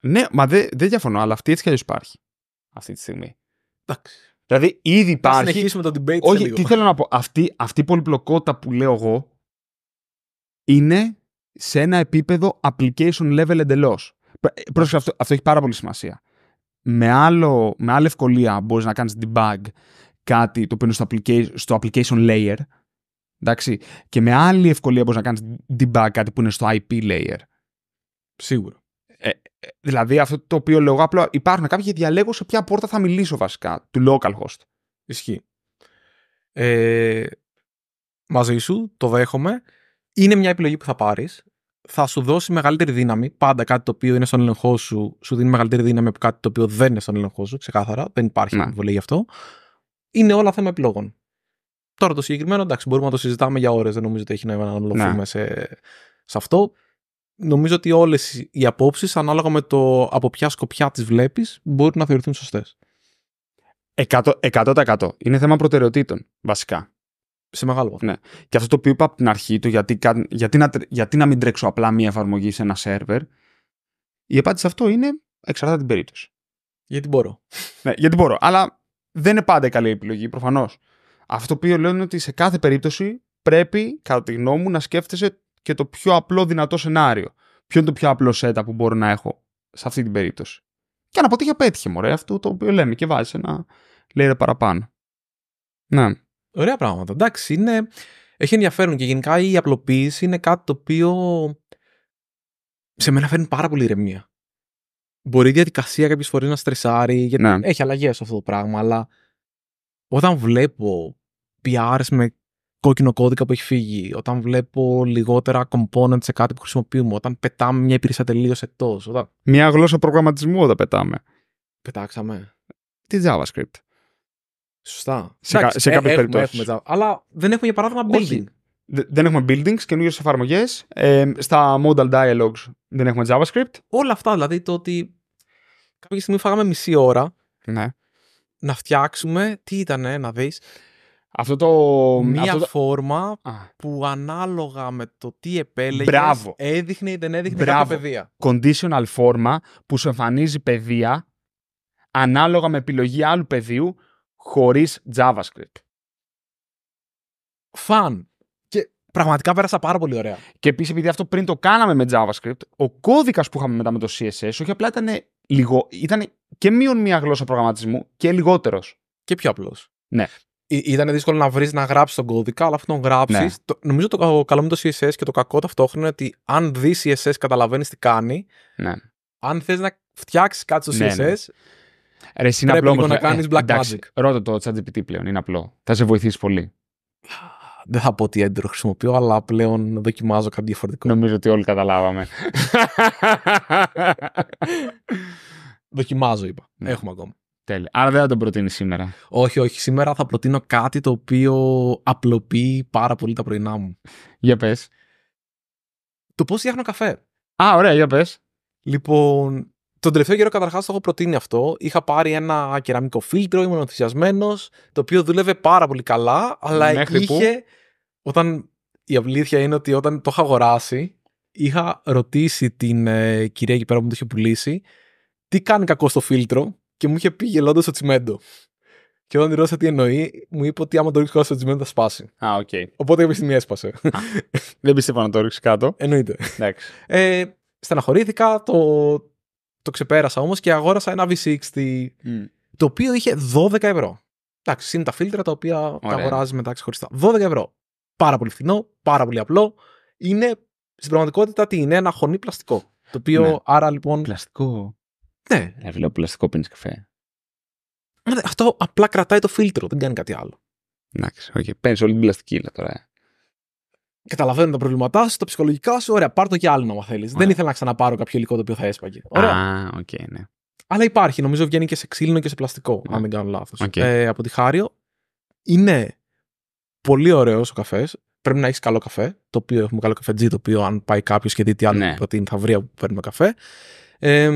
Ναι, μα δεν δε διαφωνώ, αλλά αυτή έτσι κι αλλιώς υπάρχει αυτή τη στιγμή. Εντάξει. Δηλαδή ήδη υπάρχει. Θα συνεχίσουμε το debate. Όχι, τι θέλω να πω. Αυτή, αυτή η πολυπλοκότητα που λέω εγώ είναι σε ένα επίπεδο application level εντελώς. Πρόσεχε, αυτό, αυτό έχει πάρα πολύ σημασία. Με, άλλο, με άλλη ευκολία μπορείς να κάνεις debug κάτι το οποίο είναι στο application, στο application layer. Εντάξει. Και με άλλη ευκολία μπορείς να κάνεις debug κάτι που είναι στο IP layer. Σίγουρα. Δηλαδή, αυτό το οποίο λέω απλά υπάρχουν κάποιοι και διαλέγω σε ποια πόρτα θα μιλήσω βασικά του Localhost. Ισχύει. Ε, μαζί σου, το δέχομαι. Είναι μια επιλογή που θα πάρεις. Θα σου δώσει μεγαλύτερη δύναμη. Πάντα κάτι το οποίο είναι στον έλεγχό σου, σου δίνει μεγαλύτερη δύναμη από κάτι το οποίο δεν είναι στον έλεγχό σου. Ξεκάθαρα. Δεν υπάρχει αμφιβολία γι' αυτό. Είναι όλα θέμα επιλογών. Τώρα το συγκεκριμένο, εντάξει, μπορούμε να το συζητάμε για ώρες. Δεν νομίζω ότι έχει νόημα να ολοκληρώσουμε ναι. σε, σε αυτό νομίζω ότι όλες οι απόψεις ανάλογα με το από ποια σκοπιά τις βλέπεις μπορούν να θεωρηθούν σωστές. 100%, 100%. Είναι θέμα προτεραιοτήτων βασικά. Σε μεγάλο βαθμό. Ναι. Και αυτό το οποίο είπα από την αρχή του, γιατί, γιατί, να, γιατί να μην τρέξω απλά μία εφαρμογή σε ένα σερβερ, η απάντηση σε αυτό είναι εξαρτάται την περίπτωση. Γιατί μπορώ. ναι, γιατί μπορώ. Αλλά δεν είναι πάντα καλή επιλογή, προφανώς. Αυτό που λέω είναι ότι σε κάθε περίπτωση πρέπει, κατά τη γνώμη μου, να σκέφτεσαι και το πιο απλό δυνατό σενάριο. Ποιο είναι το πιο απλό setup που μπορώ να έχω σε αυτή την περίπτωση. Και αν αποτύχει, απέτυχε, μωρέ, αυτό το οποίο λέμε και βάζεις ένα λέει, παραπάνω. Ναι. Ωραία πράγματα. Εντάξει, έχει ενδιαφέρον και γενικά η απλοποίηση είναι κάτι το οποίο σε μένα φέρνει πάρα πολύ ηρεμία. Μπορεί η διαδικασία κάποιες φορές να στρεσάρει, γιατί ναι. έχει αλλαγές αυτό το πράγμα, αλλά όταν βλέπω PRs με κόκκινο κώδικα που έχει φύγει, όταν βλέπω λιγότερα components σε κάτι που χρησιμοποιούμε, όταν πετάμε μια υπηρεσία τελείως εκτός. Μια γλώσσα προγραμματισμού όταν πετάμε. Πετάξαμε. Τη JavaScript. Σωστά. Σε, Εντάξει, σε ε, κάποιες περιπτώσει. Αλλά δεν έχουμε για παράδειγμα building. Δεν έχουμε buildings, καινούριε εφαρμογέ. Ε, στα modal dialogues δεν έχουμε JavaScript. Όλα αυτά δηλαδή το ότι κάποια στιγμή φάγαμε μισή ώρα ναι. να φτιάξουμε. Τι ήταν, να δεις. Αυτό το, Μία αυτό φόρμα που ανάλογα με το τι επέλεγες έδειχνε ή δεν έδειχνε τα παιδεία. Conditional φόρμα που σου εμφανίζει παιδεία ανάλογα με επιλογή άλλου παιδίου χωρίς JavaScript. Φαν. Και πραγματικά πέρασα πάρα πολύ ωραία. Και επίσης επειδή αυτό πριν το κάναμε με JavaScript, ο κώδικας που είχαμε μετά με το CSS όχι απλά ήταν λίγο, ήταν και μείον μία γλώσσα προγραμματισμού και λιγότερος. Και πιο απλός. Ναι ήταν δύσκολο να βρεις να γράψεις τον κώδικα, αλλά αυτό τον γράψεις. Ναι. Το, νομίζω το καλό με το CSS και το κακό ταυτόχρονα είναι ότι αν δεις CSS, καταλαβαίνεις τι κάνει. Ναι. Αν θες να φτιάξεις κάτι στο CSS. Ναι. ναι. Ρε, να ε, ε, κάνεις black εντάξει, magic. Ρώτα το ChatGPT πλέον, είναι απλό. Θα σε βοηθήσει πολύ. Δεν θα πω τι έντρο χρησιμοποιώ, αλλά πλέον δοκιμάζω κάτι διαφορετικό. Νομίζω ότι όλοι καταλάβαμε. δοκιμάζω, είπα. Ναι. Έχουμε ακόμα. Τέλεια. Άρα δεν θα τον προτείνεις σήμερα. Όχι, όχι. Σήμερα θα προτείνω κάτι το οποίο απλοποιεί πάρα πολύ τα πρωινά μου. Για πες. Το πώς φτιάχνω καφέ. Α, ωραία, για πες. Λοιπόν, τον τελευταίο καιρό καταρχάς το έχω προτείνει αυτό. Είχα πάρει ένα κεραμικό φίλτρο, ήμουν ενθουσιασμένος, το οποίο δούλευε πάρα πολύ καλά, αλλά Μέχρι είχε. Που? Όταν... Η αλήθεια είναι ότι όταν το είχα αγοράσει, είχα ρωτήσει την ε, κυρία εκεί πέρα που μου το είχε πουλήσει, τι κάνει κακό στο φίλτρο και μου είχε πει γελώντας το τσιμέντο. Και όταν τη ρώτησα τι εννοεί, μου είπε ότι άμα το ρίξεις κάτω στο τσιμέντο θα σπάσει. Α, οκ. Okay. Οπότε κάποια στιγμή έσπασε. δεν πίστευα να το ρίξεις κάτω. Εννοείται. ε, στεναχωρήθηκα, το, το ξεπέρασα όμως και αγόρασα ένα V60 mm. το οποίο είχε 12 ευρώ. Εντάξει, είναι τα φίλτρα τα οποία Ωραία. τα αγοράζει μετά ξεχωριστά. 12 ευρώ. Πάρα πολύ φθηνό, πάρα πολύ απλό. Είναι στην πραγματικότητα τι είναι, ένα χωνί πλαστικό. Το οποίο ναι. άρα λοιπόν. Πλαστικό. Ναι. Ε, πλαστικό πίνεις καφέ. Ε, αυτό απλά κρατάει το φίλτρο, δεν κάνει κάτι άλλο. Εντάξει, Okay. Παίρνεις όλη την πλαστική ύλα τώρα. Ε. Καταλαβαίνω τα προβλήματά σου, τα ψυχολογικά σου. Ωραία, πάρ το κι άλλο να θέλεις. Δεν ήθελα να ξαναπάρω κάποιο υλικό το οποίο θα έσπαγε. Ωραία. Α, οκ, ναι. Αλλά υπάρχει, νομίζω βγαίνει και σε ξύλινο και σε πλαστικό, ναι. αν δεν κάνω λάθος. Ε, από τη Χάριο. Είναι πολύ ωραίος ο καφές. Πρέπει να έχεις καλό καφέ. Το οποίο έχουμε καλό καφέ το οποίο αν πάει κάποιος και δει τι άλλο ναι. θα βρει που παίρνουμε καφέ. Ε,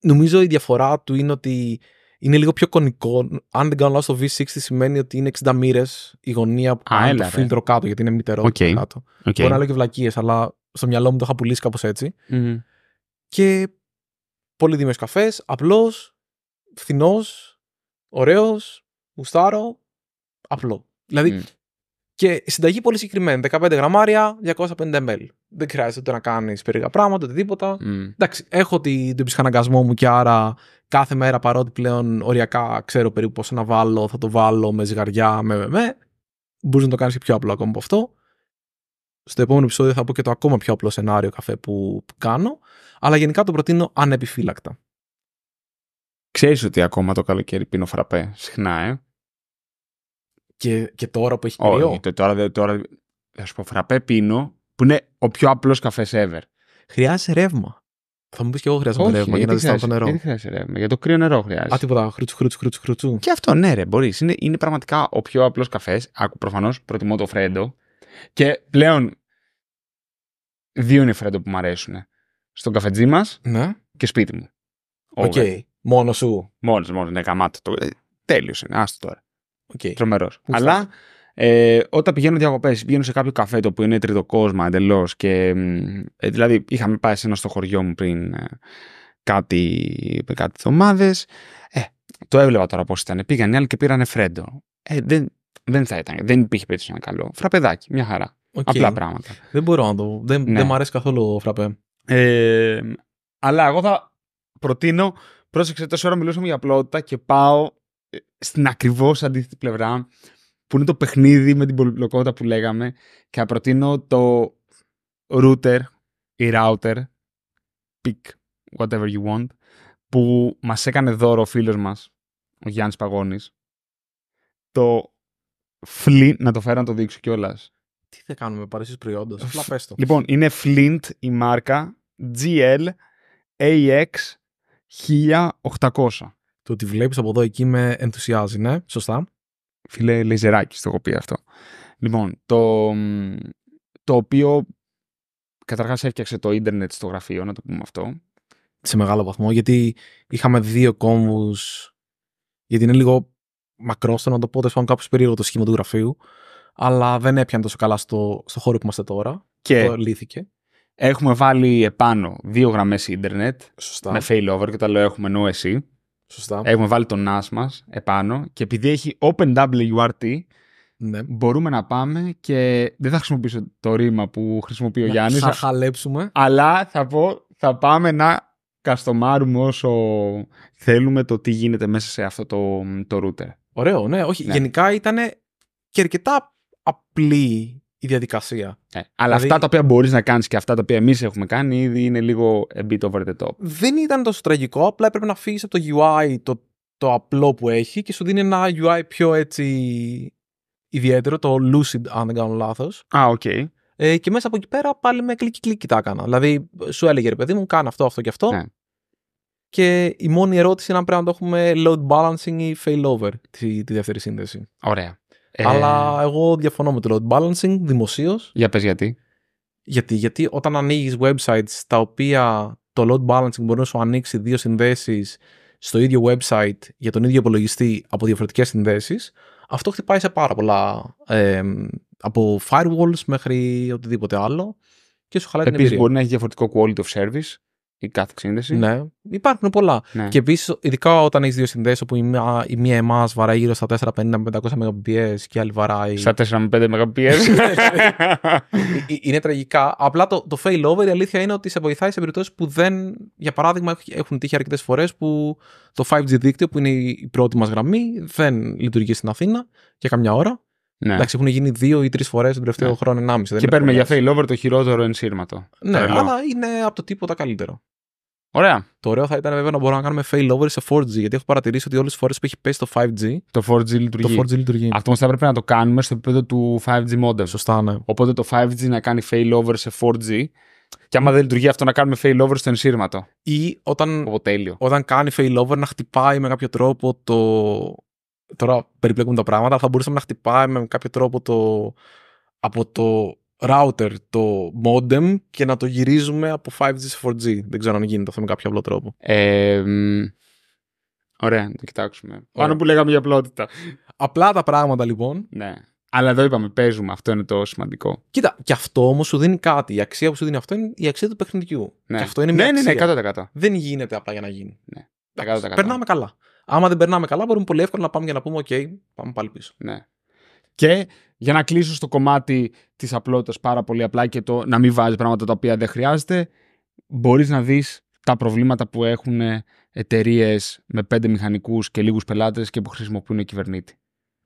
Νομίζω η διαφορά του είναι ότι είναι λίγο πιο κονικό. Αν δεν κάνω λάθος, το V60 σημαίνει ότι είναι 60 μοίρες η γωνία που το φίλτρο κάτω, γιατί είναι μητερό okay. κάτω. Okay. Μπορεί να λέω και βλακίες, αλλά στο μυαλό μου το είχα πουλήσει κάπως έτσι. Mm-hmm. Και πολύ δημιουργικό καφές, απλός, φθηνός, ωραίος, γουστάρο, απλό. Δηλαδή, mm. και συνταγή πολύ συγκεκριμένη, 15 γραμμάρια, 250 ml δεν χρειάζεται ούτε να κάνεις περίεργα πράγματα, οτιδήποτε. Mm. Εντάξει, έχω τη, τον ψυχαναγκασμό μου και άρα κάθε μέρα παρότι πλέον οριακά ξέρω περίπου πόσο να βάλω, θα το βάλω με ζυγαριά, με με με. Μπορείς να το κάνεις και πιο απλό ακόμα από αυτό. Στο επόμενο επεισόδιο θα πω και το ακόμα πιο απλό σενάριο καφέ που, που κάνω. Αλλά γενικά το προτείνω ανεπιφύλακτα. Ξέρεις ότι ακόμα το καλοκαίρι πίνω φραπέ συχνά, ε. Και, και τώρα που έχει κρύο. Όχι, τώρα, τώρα, θα σου πω φραπέ πίνω που είναι ο πιο απλός καφές ever. Χρειάζεσαι ρεύμα. Θα μου πεις και εγώ χρειάζομαι ρεύμα για να ζεστάω το νερό. Δεν χρειάζεσαι ρεύμα. Για το κρύο νερό χρειάζεσαι. Α, τίποτα. Χρούτσου, χρούτσου, χρούτσου, χρούτσου. Και αυτό, ναι, ρε, μπορείς. Είναι, είναι πραγματικά ο πιο απλός καφές. Προφανώς προτιμώ το φρέντο. Και πλέον δύο είναι φρέντο που μου αρέσουν. Στον καφετζή μας ναι. και σπίτι μου. Οκ. Okay. Μόνος σου. Μόνος, μόνος. Ναι, καμάτο. Το... Ε, Τέλειωσε. Άστο τώρα. Okay. Τρομερό. Αλλά ε, όταν πηγαίνω διακοπέ, πηγαίνω σε κάποιο καφέ το που είναι κόσμο εντελώ. ε, δηλαδή είχαμε πάει σε ένα στο χωριό μου πριν ε, κάτι, εβδομάδες. Ε, το έβλεπα τώρα πώς ήταν. Πήγαν οι άλλοι και πήρανε φρέντο. Ε, δεν, δεν θα ήταν. Δεν υπήρχε περίπτωση να καλό. Φραπεδάκι, μια χαρά. Okay. Απλά πράγματα. Δεν μπορώ να το. Δεν, ναι. δεν μου αρέσει καθόλου ο φραπέ. Ε, αλλά εγώ θα προτείνω. Πρόσεξε, τόση ώρα μιλούσαμε για απλότητα και πάω ε, στην ακριβώς αντίθετη πλευρά που είναι το παιχνίδι με την πολυπλοκότητα που λέγαμε και θα προτείνω το router ή router pick whatever you want που μας έκανε δώρο ο φίλος μας ο Γιάννης Παγώνης το Flint, να το φέρω να το δείξω κιόλας. Τι θα κάνουμε, παρέσεις προϊόντα. απλά το. Λοιπόν, είναι Flint η μάρκα GL AX 1800. Το ότι βλέπεις από εδώ εκεί με ενθουσιάζει, ναι, σωστά. Φίλε Λεζεράκη, το έχω πει αυτό. Λοιπόν, το, το οποίο καταρχάς έφτιαξε το ίντερνετ στο γραφείο, να το πούμε αυτό. Σε μεγάλο βαθμό, γιατί είχαμε δύο κόμβους. γιατί είναι λίγο μακρό μακρόστο να το πω, πάνω κάπως περίεργο το σχήμα του γραφείου, αλλά δεν έπιανε τόσο καλά στο, στο χώρο που είμαστε τώρα. Και το λύθηκε. Έχουμε βάλει επάνω δύο γραμμές ίντερνετ Σωστά. με failover και τα λέω έχουμε ενώ εσύ. Σωστά. Έχουμε βάλει τον NAS μας επάνω και επειδή έχει OpenWRT, ναι. μπορούμε να πάμε και δεν θα χρησιμοποιήσω το ρήμα που χρησιμοποιεί ο Γιάννης. Θα χαλέψουμε. Αλλά θα θα πάμε να καστομάρουμε όσο θέλουμε το τι γίνεται μέσα σε αυτό το, το router. Ωραίο, ναι. Όχι, ναι. γενικά ήταν και αρκετά απλή η διαδικασία. Ε, αλλά δηλαδή... αυτά τα οποία μπορείς να κάνεις και αυτά τα οποία εμείς έχουμε κάνει ήδη είναι λίγο a bit over the top. Δεν ήταν τόσο τραγικό, απλά έπρεπε να φύγεις από το UI το, το απλό που έχει και σου δίνει ένα UI πιο έτσι ιδιαίτερο, το Lucid, αν δεν κάνω λάθος. Α, οκ. Okay. Ε, και μέσα από εκεί πέρα πάλι με κλικ-κλικ τα έκανα. Δηλαδή, σου έλεγε ρε παιδί μου, κάνω αυτό, αυτό και αυτό. Ναι. Και η μόνη ερώτηση είναι αν πρέπει να το έχουμε load balancing ή failover τη, τη δεύτερη σύνδεση. Ωραία. Ε, Αλλά εγώ διαφωνώ με το load balancing δημοσίως. Για πες γιατί. Γιατί, γιατί όταν ανοίγεις websites τα οποία το load balancing μπορεί να σου ανοίξει δύο συνδέσεις στο ίδιο website για τον ίδιο υπολογιστή από διαφορετικές συνδέσεις, αυτό χτυπάει σε πάρα πολλά. από firewalls μέχρι οτιδήποτε άλλο και σου χαλάει Επίσης, την εμπειρία. μπορεί να έχει διαφορετικό quality of service η κάθε Ναι, υπάρχουν πολλά. Ναι. Και επίσης, ειδικά όταν έχεις δύο συνδέσεις, όπου η μία, εμάς βαράει γύρω στα 450 με 500 MBps και η άλλη βαράει. Στα 4 με 5 MBps. Ναι, ναι, ε, ε, είναι τραγικά. Απλά το, το failover η αλήθεια είναι ότι σε βοηθάει σε περιπτώσεις που δεν. Για παράδειγμα, έχουν τύχει αρκετές φορές που το 5G δίκτυο, που είναι η πρώτη μας γραμμή, δεν λειτουργεί στην Αθήνα για καμιά ώρα. Ναι. Εντάξει, έχουν γίνει δύο ή τρεις φορές τον τελευταίο ναι. χρόνο, ενάμιση. Και παίρνουμε για failover το χειρότερο ενσύρματο. Ναι, αλλά είναι από το τίποτα καλύτερο. Ωραία. Το ωραίο θα ήταν βέβαια να μπορούμε να κάνουμε failover σε 4G, γιατί έχω παρατηρήσει ότι όλες τις φορές που έχει πέσει το 5G. Το 4G λειτουργεί. Το 4G λειτουργεί. Αυτό όμω θα έπρεπε να το κάνουμε στο επίπεδο του 5G modem. Σωστά, ναι. Οπότε το 5G να κάνει failover σε 4G. Και άμα δεν λειτουργεί αυτό, να κάνουμε failover στο ενσύρματο. Ή όταν, όταν κάνει failover, να χτυπάει με κάποιο τρόπο το Τώρα περιπλέκουμε τα πράγματα, θα μπορούσαμε να χτυπάμε με κάποιο τρόπο το, από το router το modem και να το γυρίζουμε από 5G σε 4G. Δεν ξέρω αν γίνεται αυτό με κάποιο απλό τρόπο. Ε, ωραία, να το κοιτάξουμε. Ωραία. Πάνω που λέγαμε για απλότητα. Απλά τα πράγματα λοιπόν. Ναι. Αλλά εδώ είπαμε, παίζουμε. Αυτό είναι το σημαντικό. Κοίτα, και αυτό όμως σου δίνει κάτι. Η αξία που σου δίνει αυτό είναι η αξία του παιχνιδιού. Ναι. Και αυτό είναι μια ναι, ναι, ναι, ναι, 100%. Δεν γίνεται απλά για να γίνει. Ναι. Τα κάτω, τα κάτω. Περνάμε καλά. Άμα δεν περνάμε καλά, μπορούμε πολύ εύκολα να πάμε για να πούμε: OK, πάμε πάλι πίσω. Ναι. Και για να κλείσω στο κομμάτι της απλότητας πάρα πολύ απλά και το να μην βάζει πράγματα τα οποία δεν χρειάζεται, μπορείς να δεις τα προβλήματα που έχουν εταιρείες με πέντε μηχανικούς και λίγους πελάτες και που χρησιμοποιούν κυβερνήτη.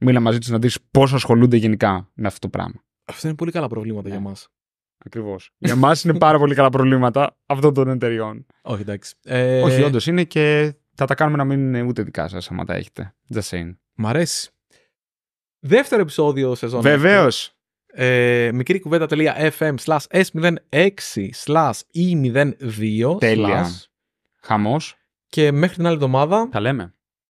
Μίλα μαζί τους να δεις πώς ασχολούνται γενικά με αυτό το πράγμα. Αυτά είναι πολύ καλά προβλήματα για ναι. μας. Ακριβώς. για μας είναι πάρα πολύ καλά προβλήματα αυτών των εταιριών. Όχι, εντάξει. Ε... Όχι, όντως είναι και θα τα κάνουμε να μην είναι ούτε δικά σας, άμα τα έχετε. Just saying. Μ' αρέσει. Δεύτερο επεισόδιο σεζόν. Βεβαίως. Ε, μικρή κουβέντα.fm slash s06 slash e02 Τέλεια. Χαμός. Και μέχρι την άλλη εβδομάδα. Τα λέμε.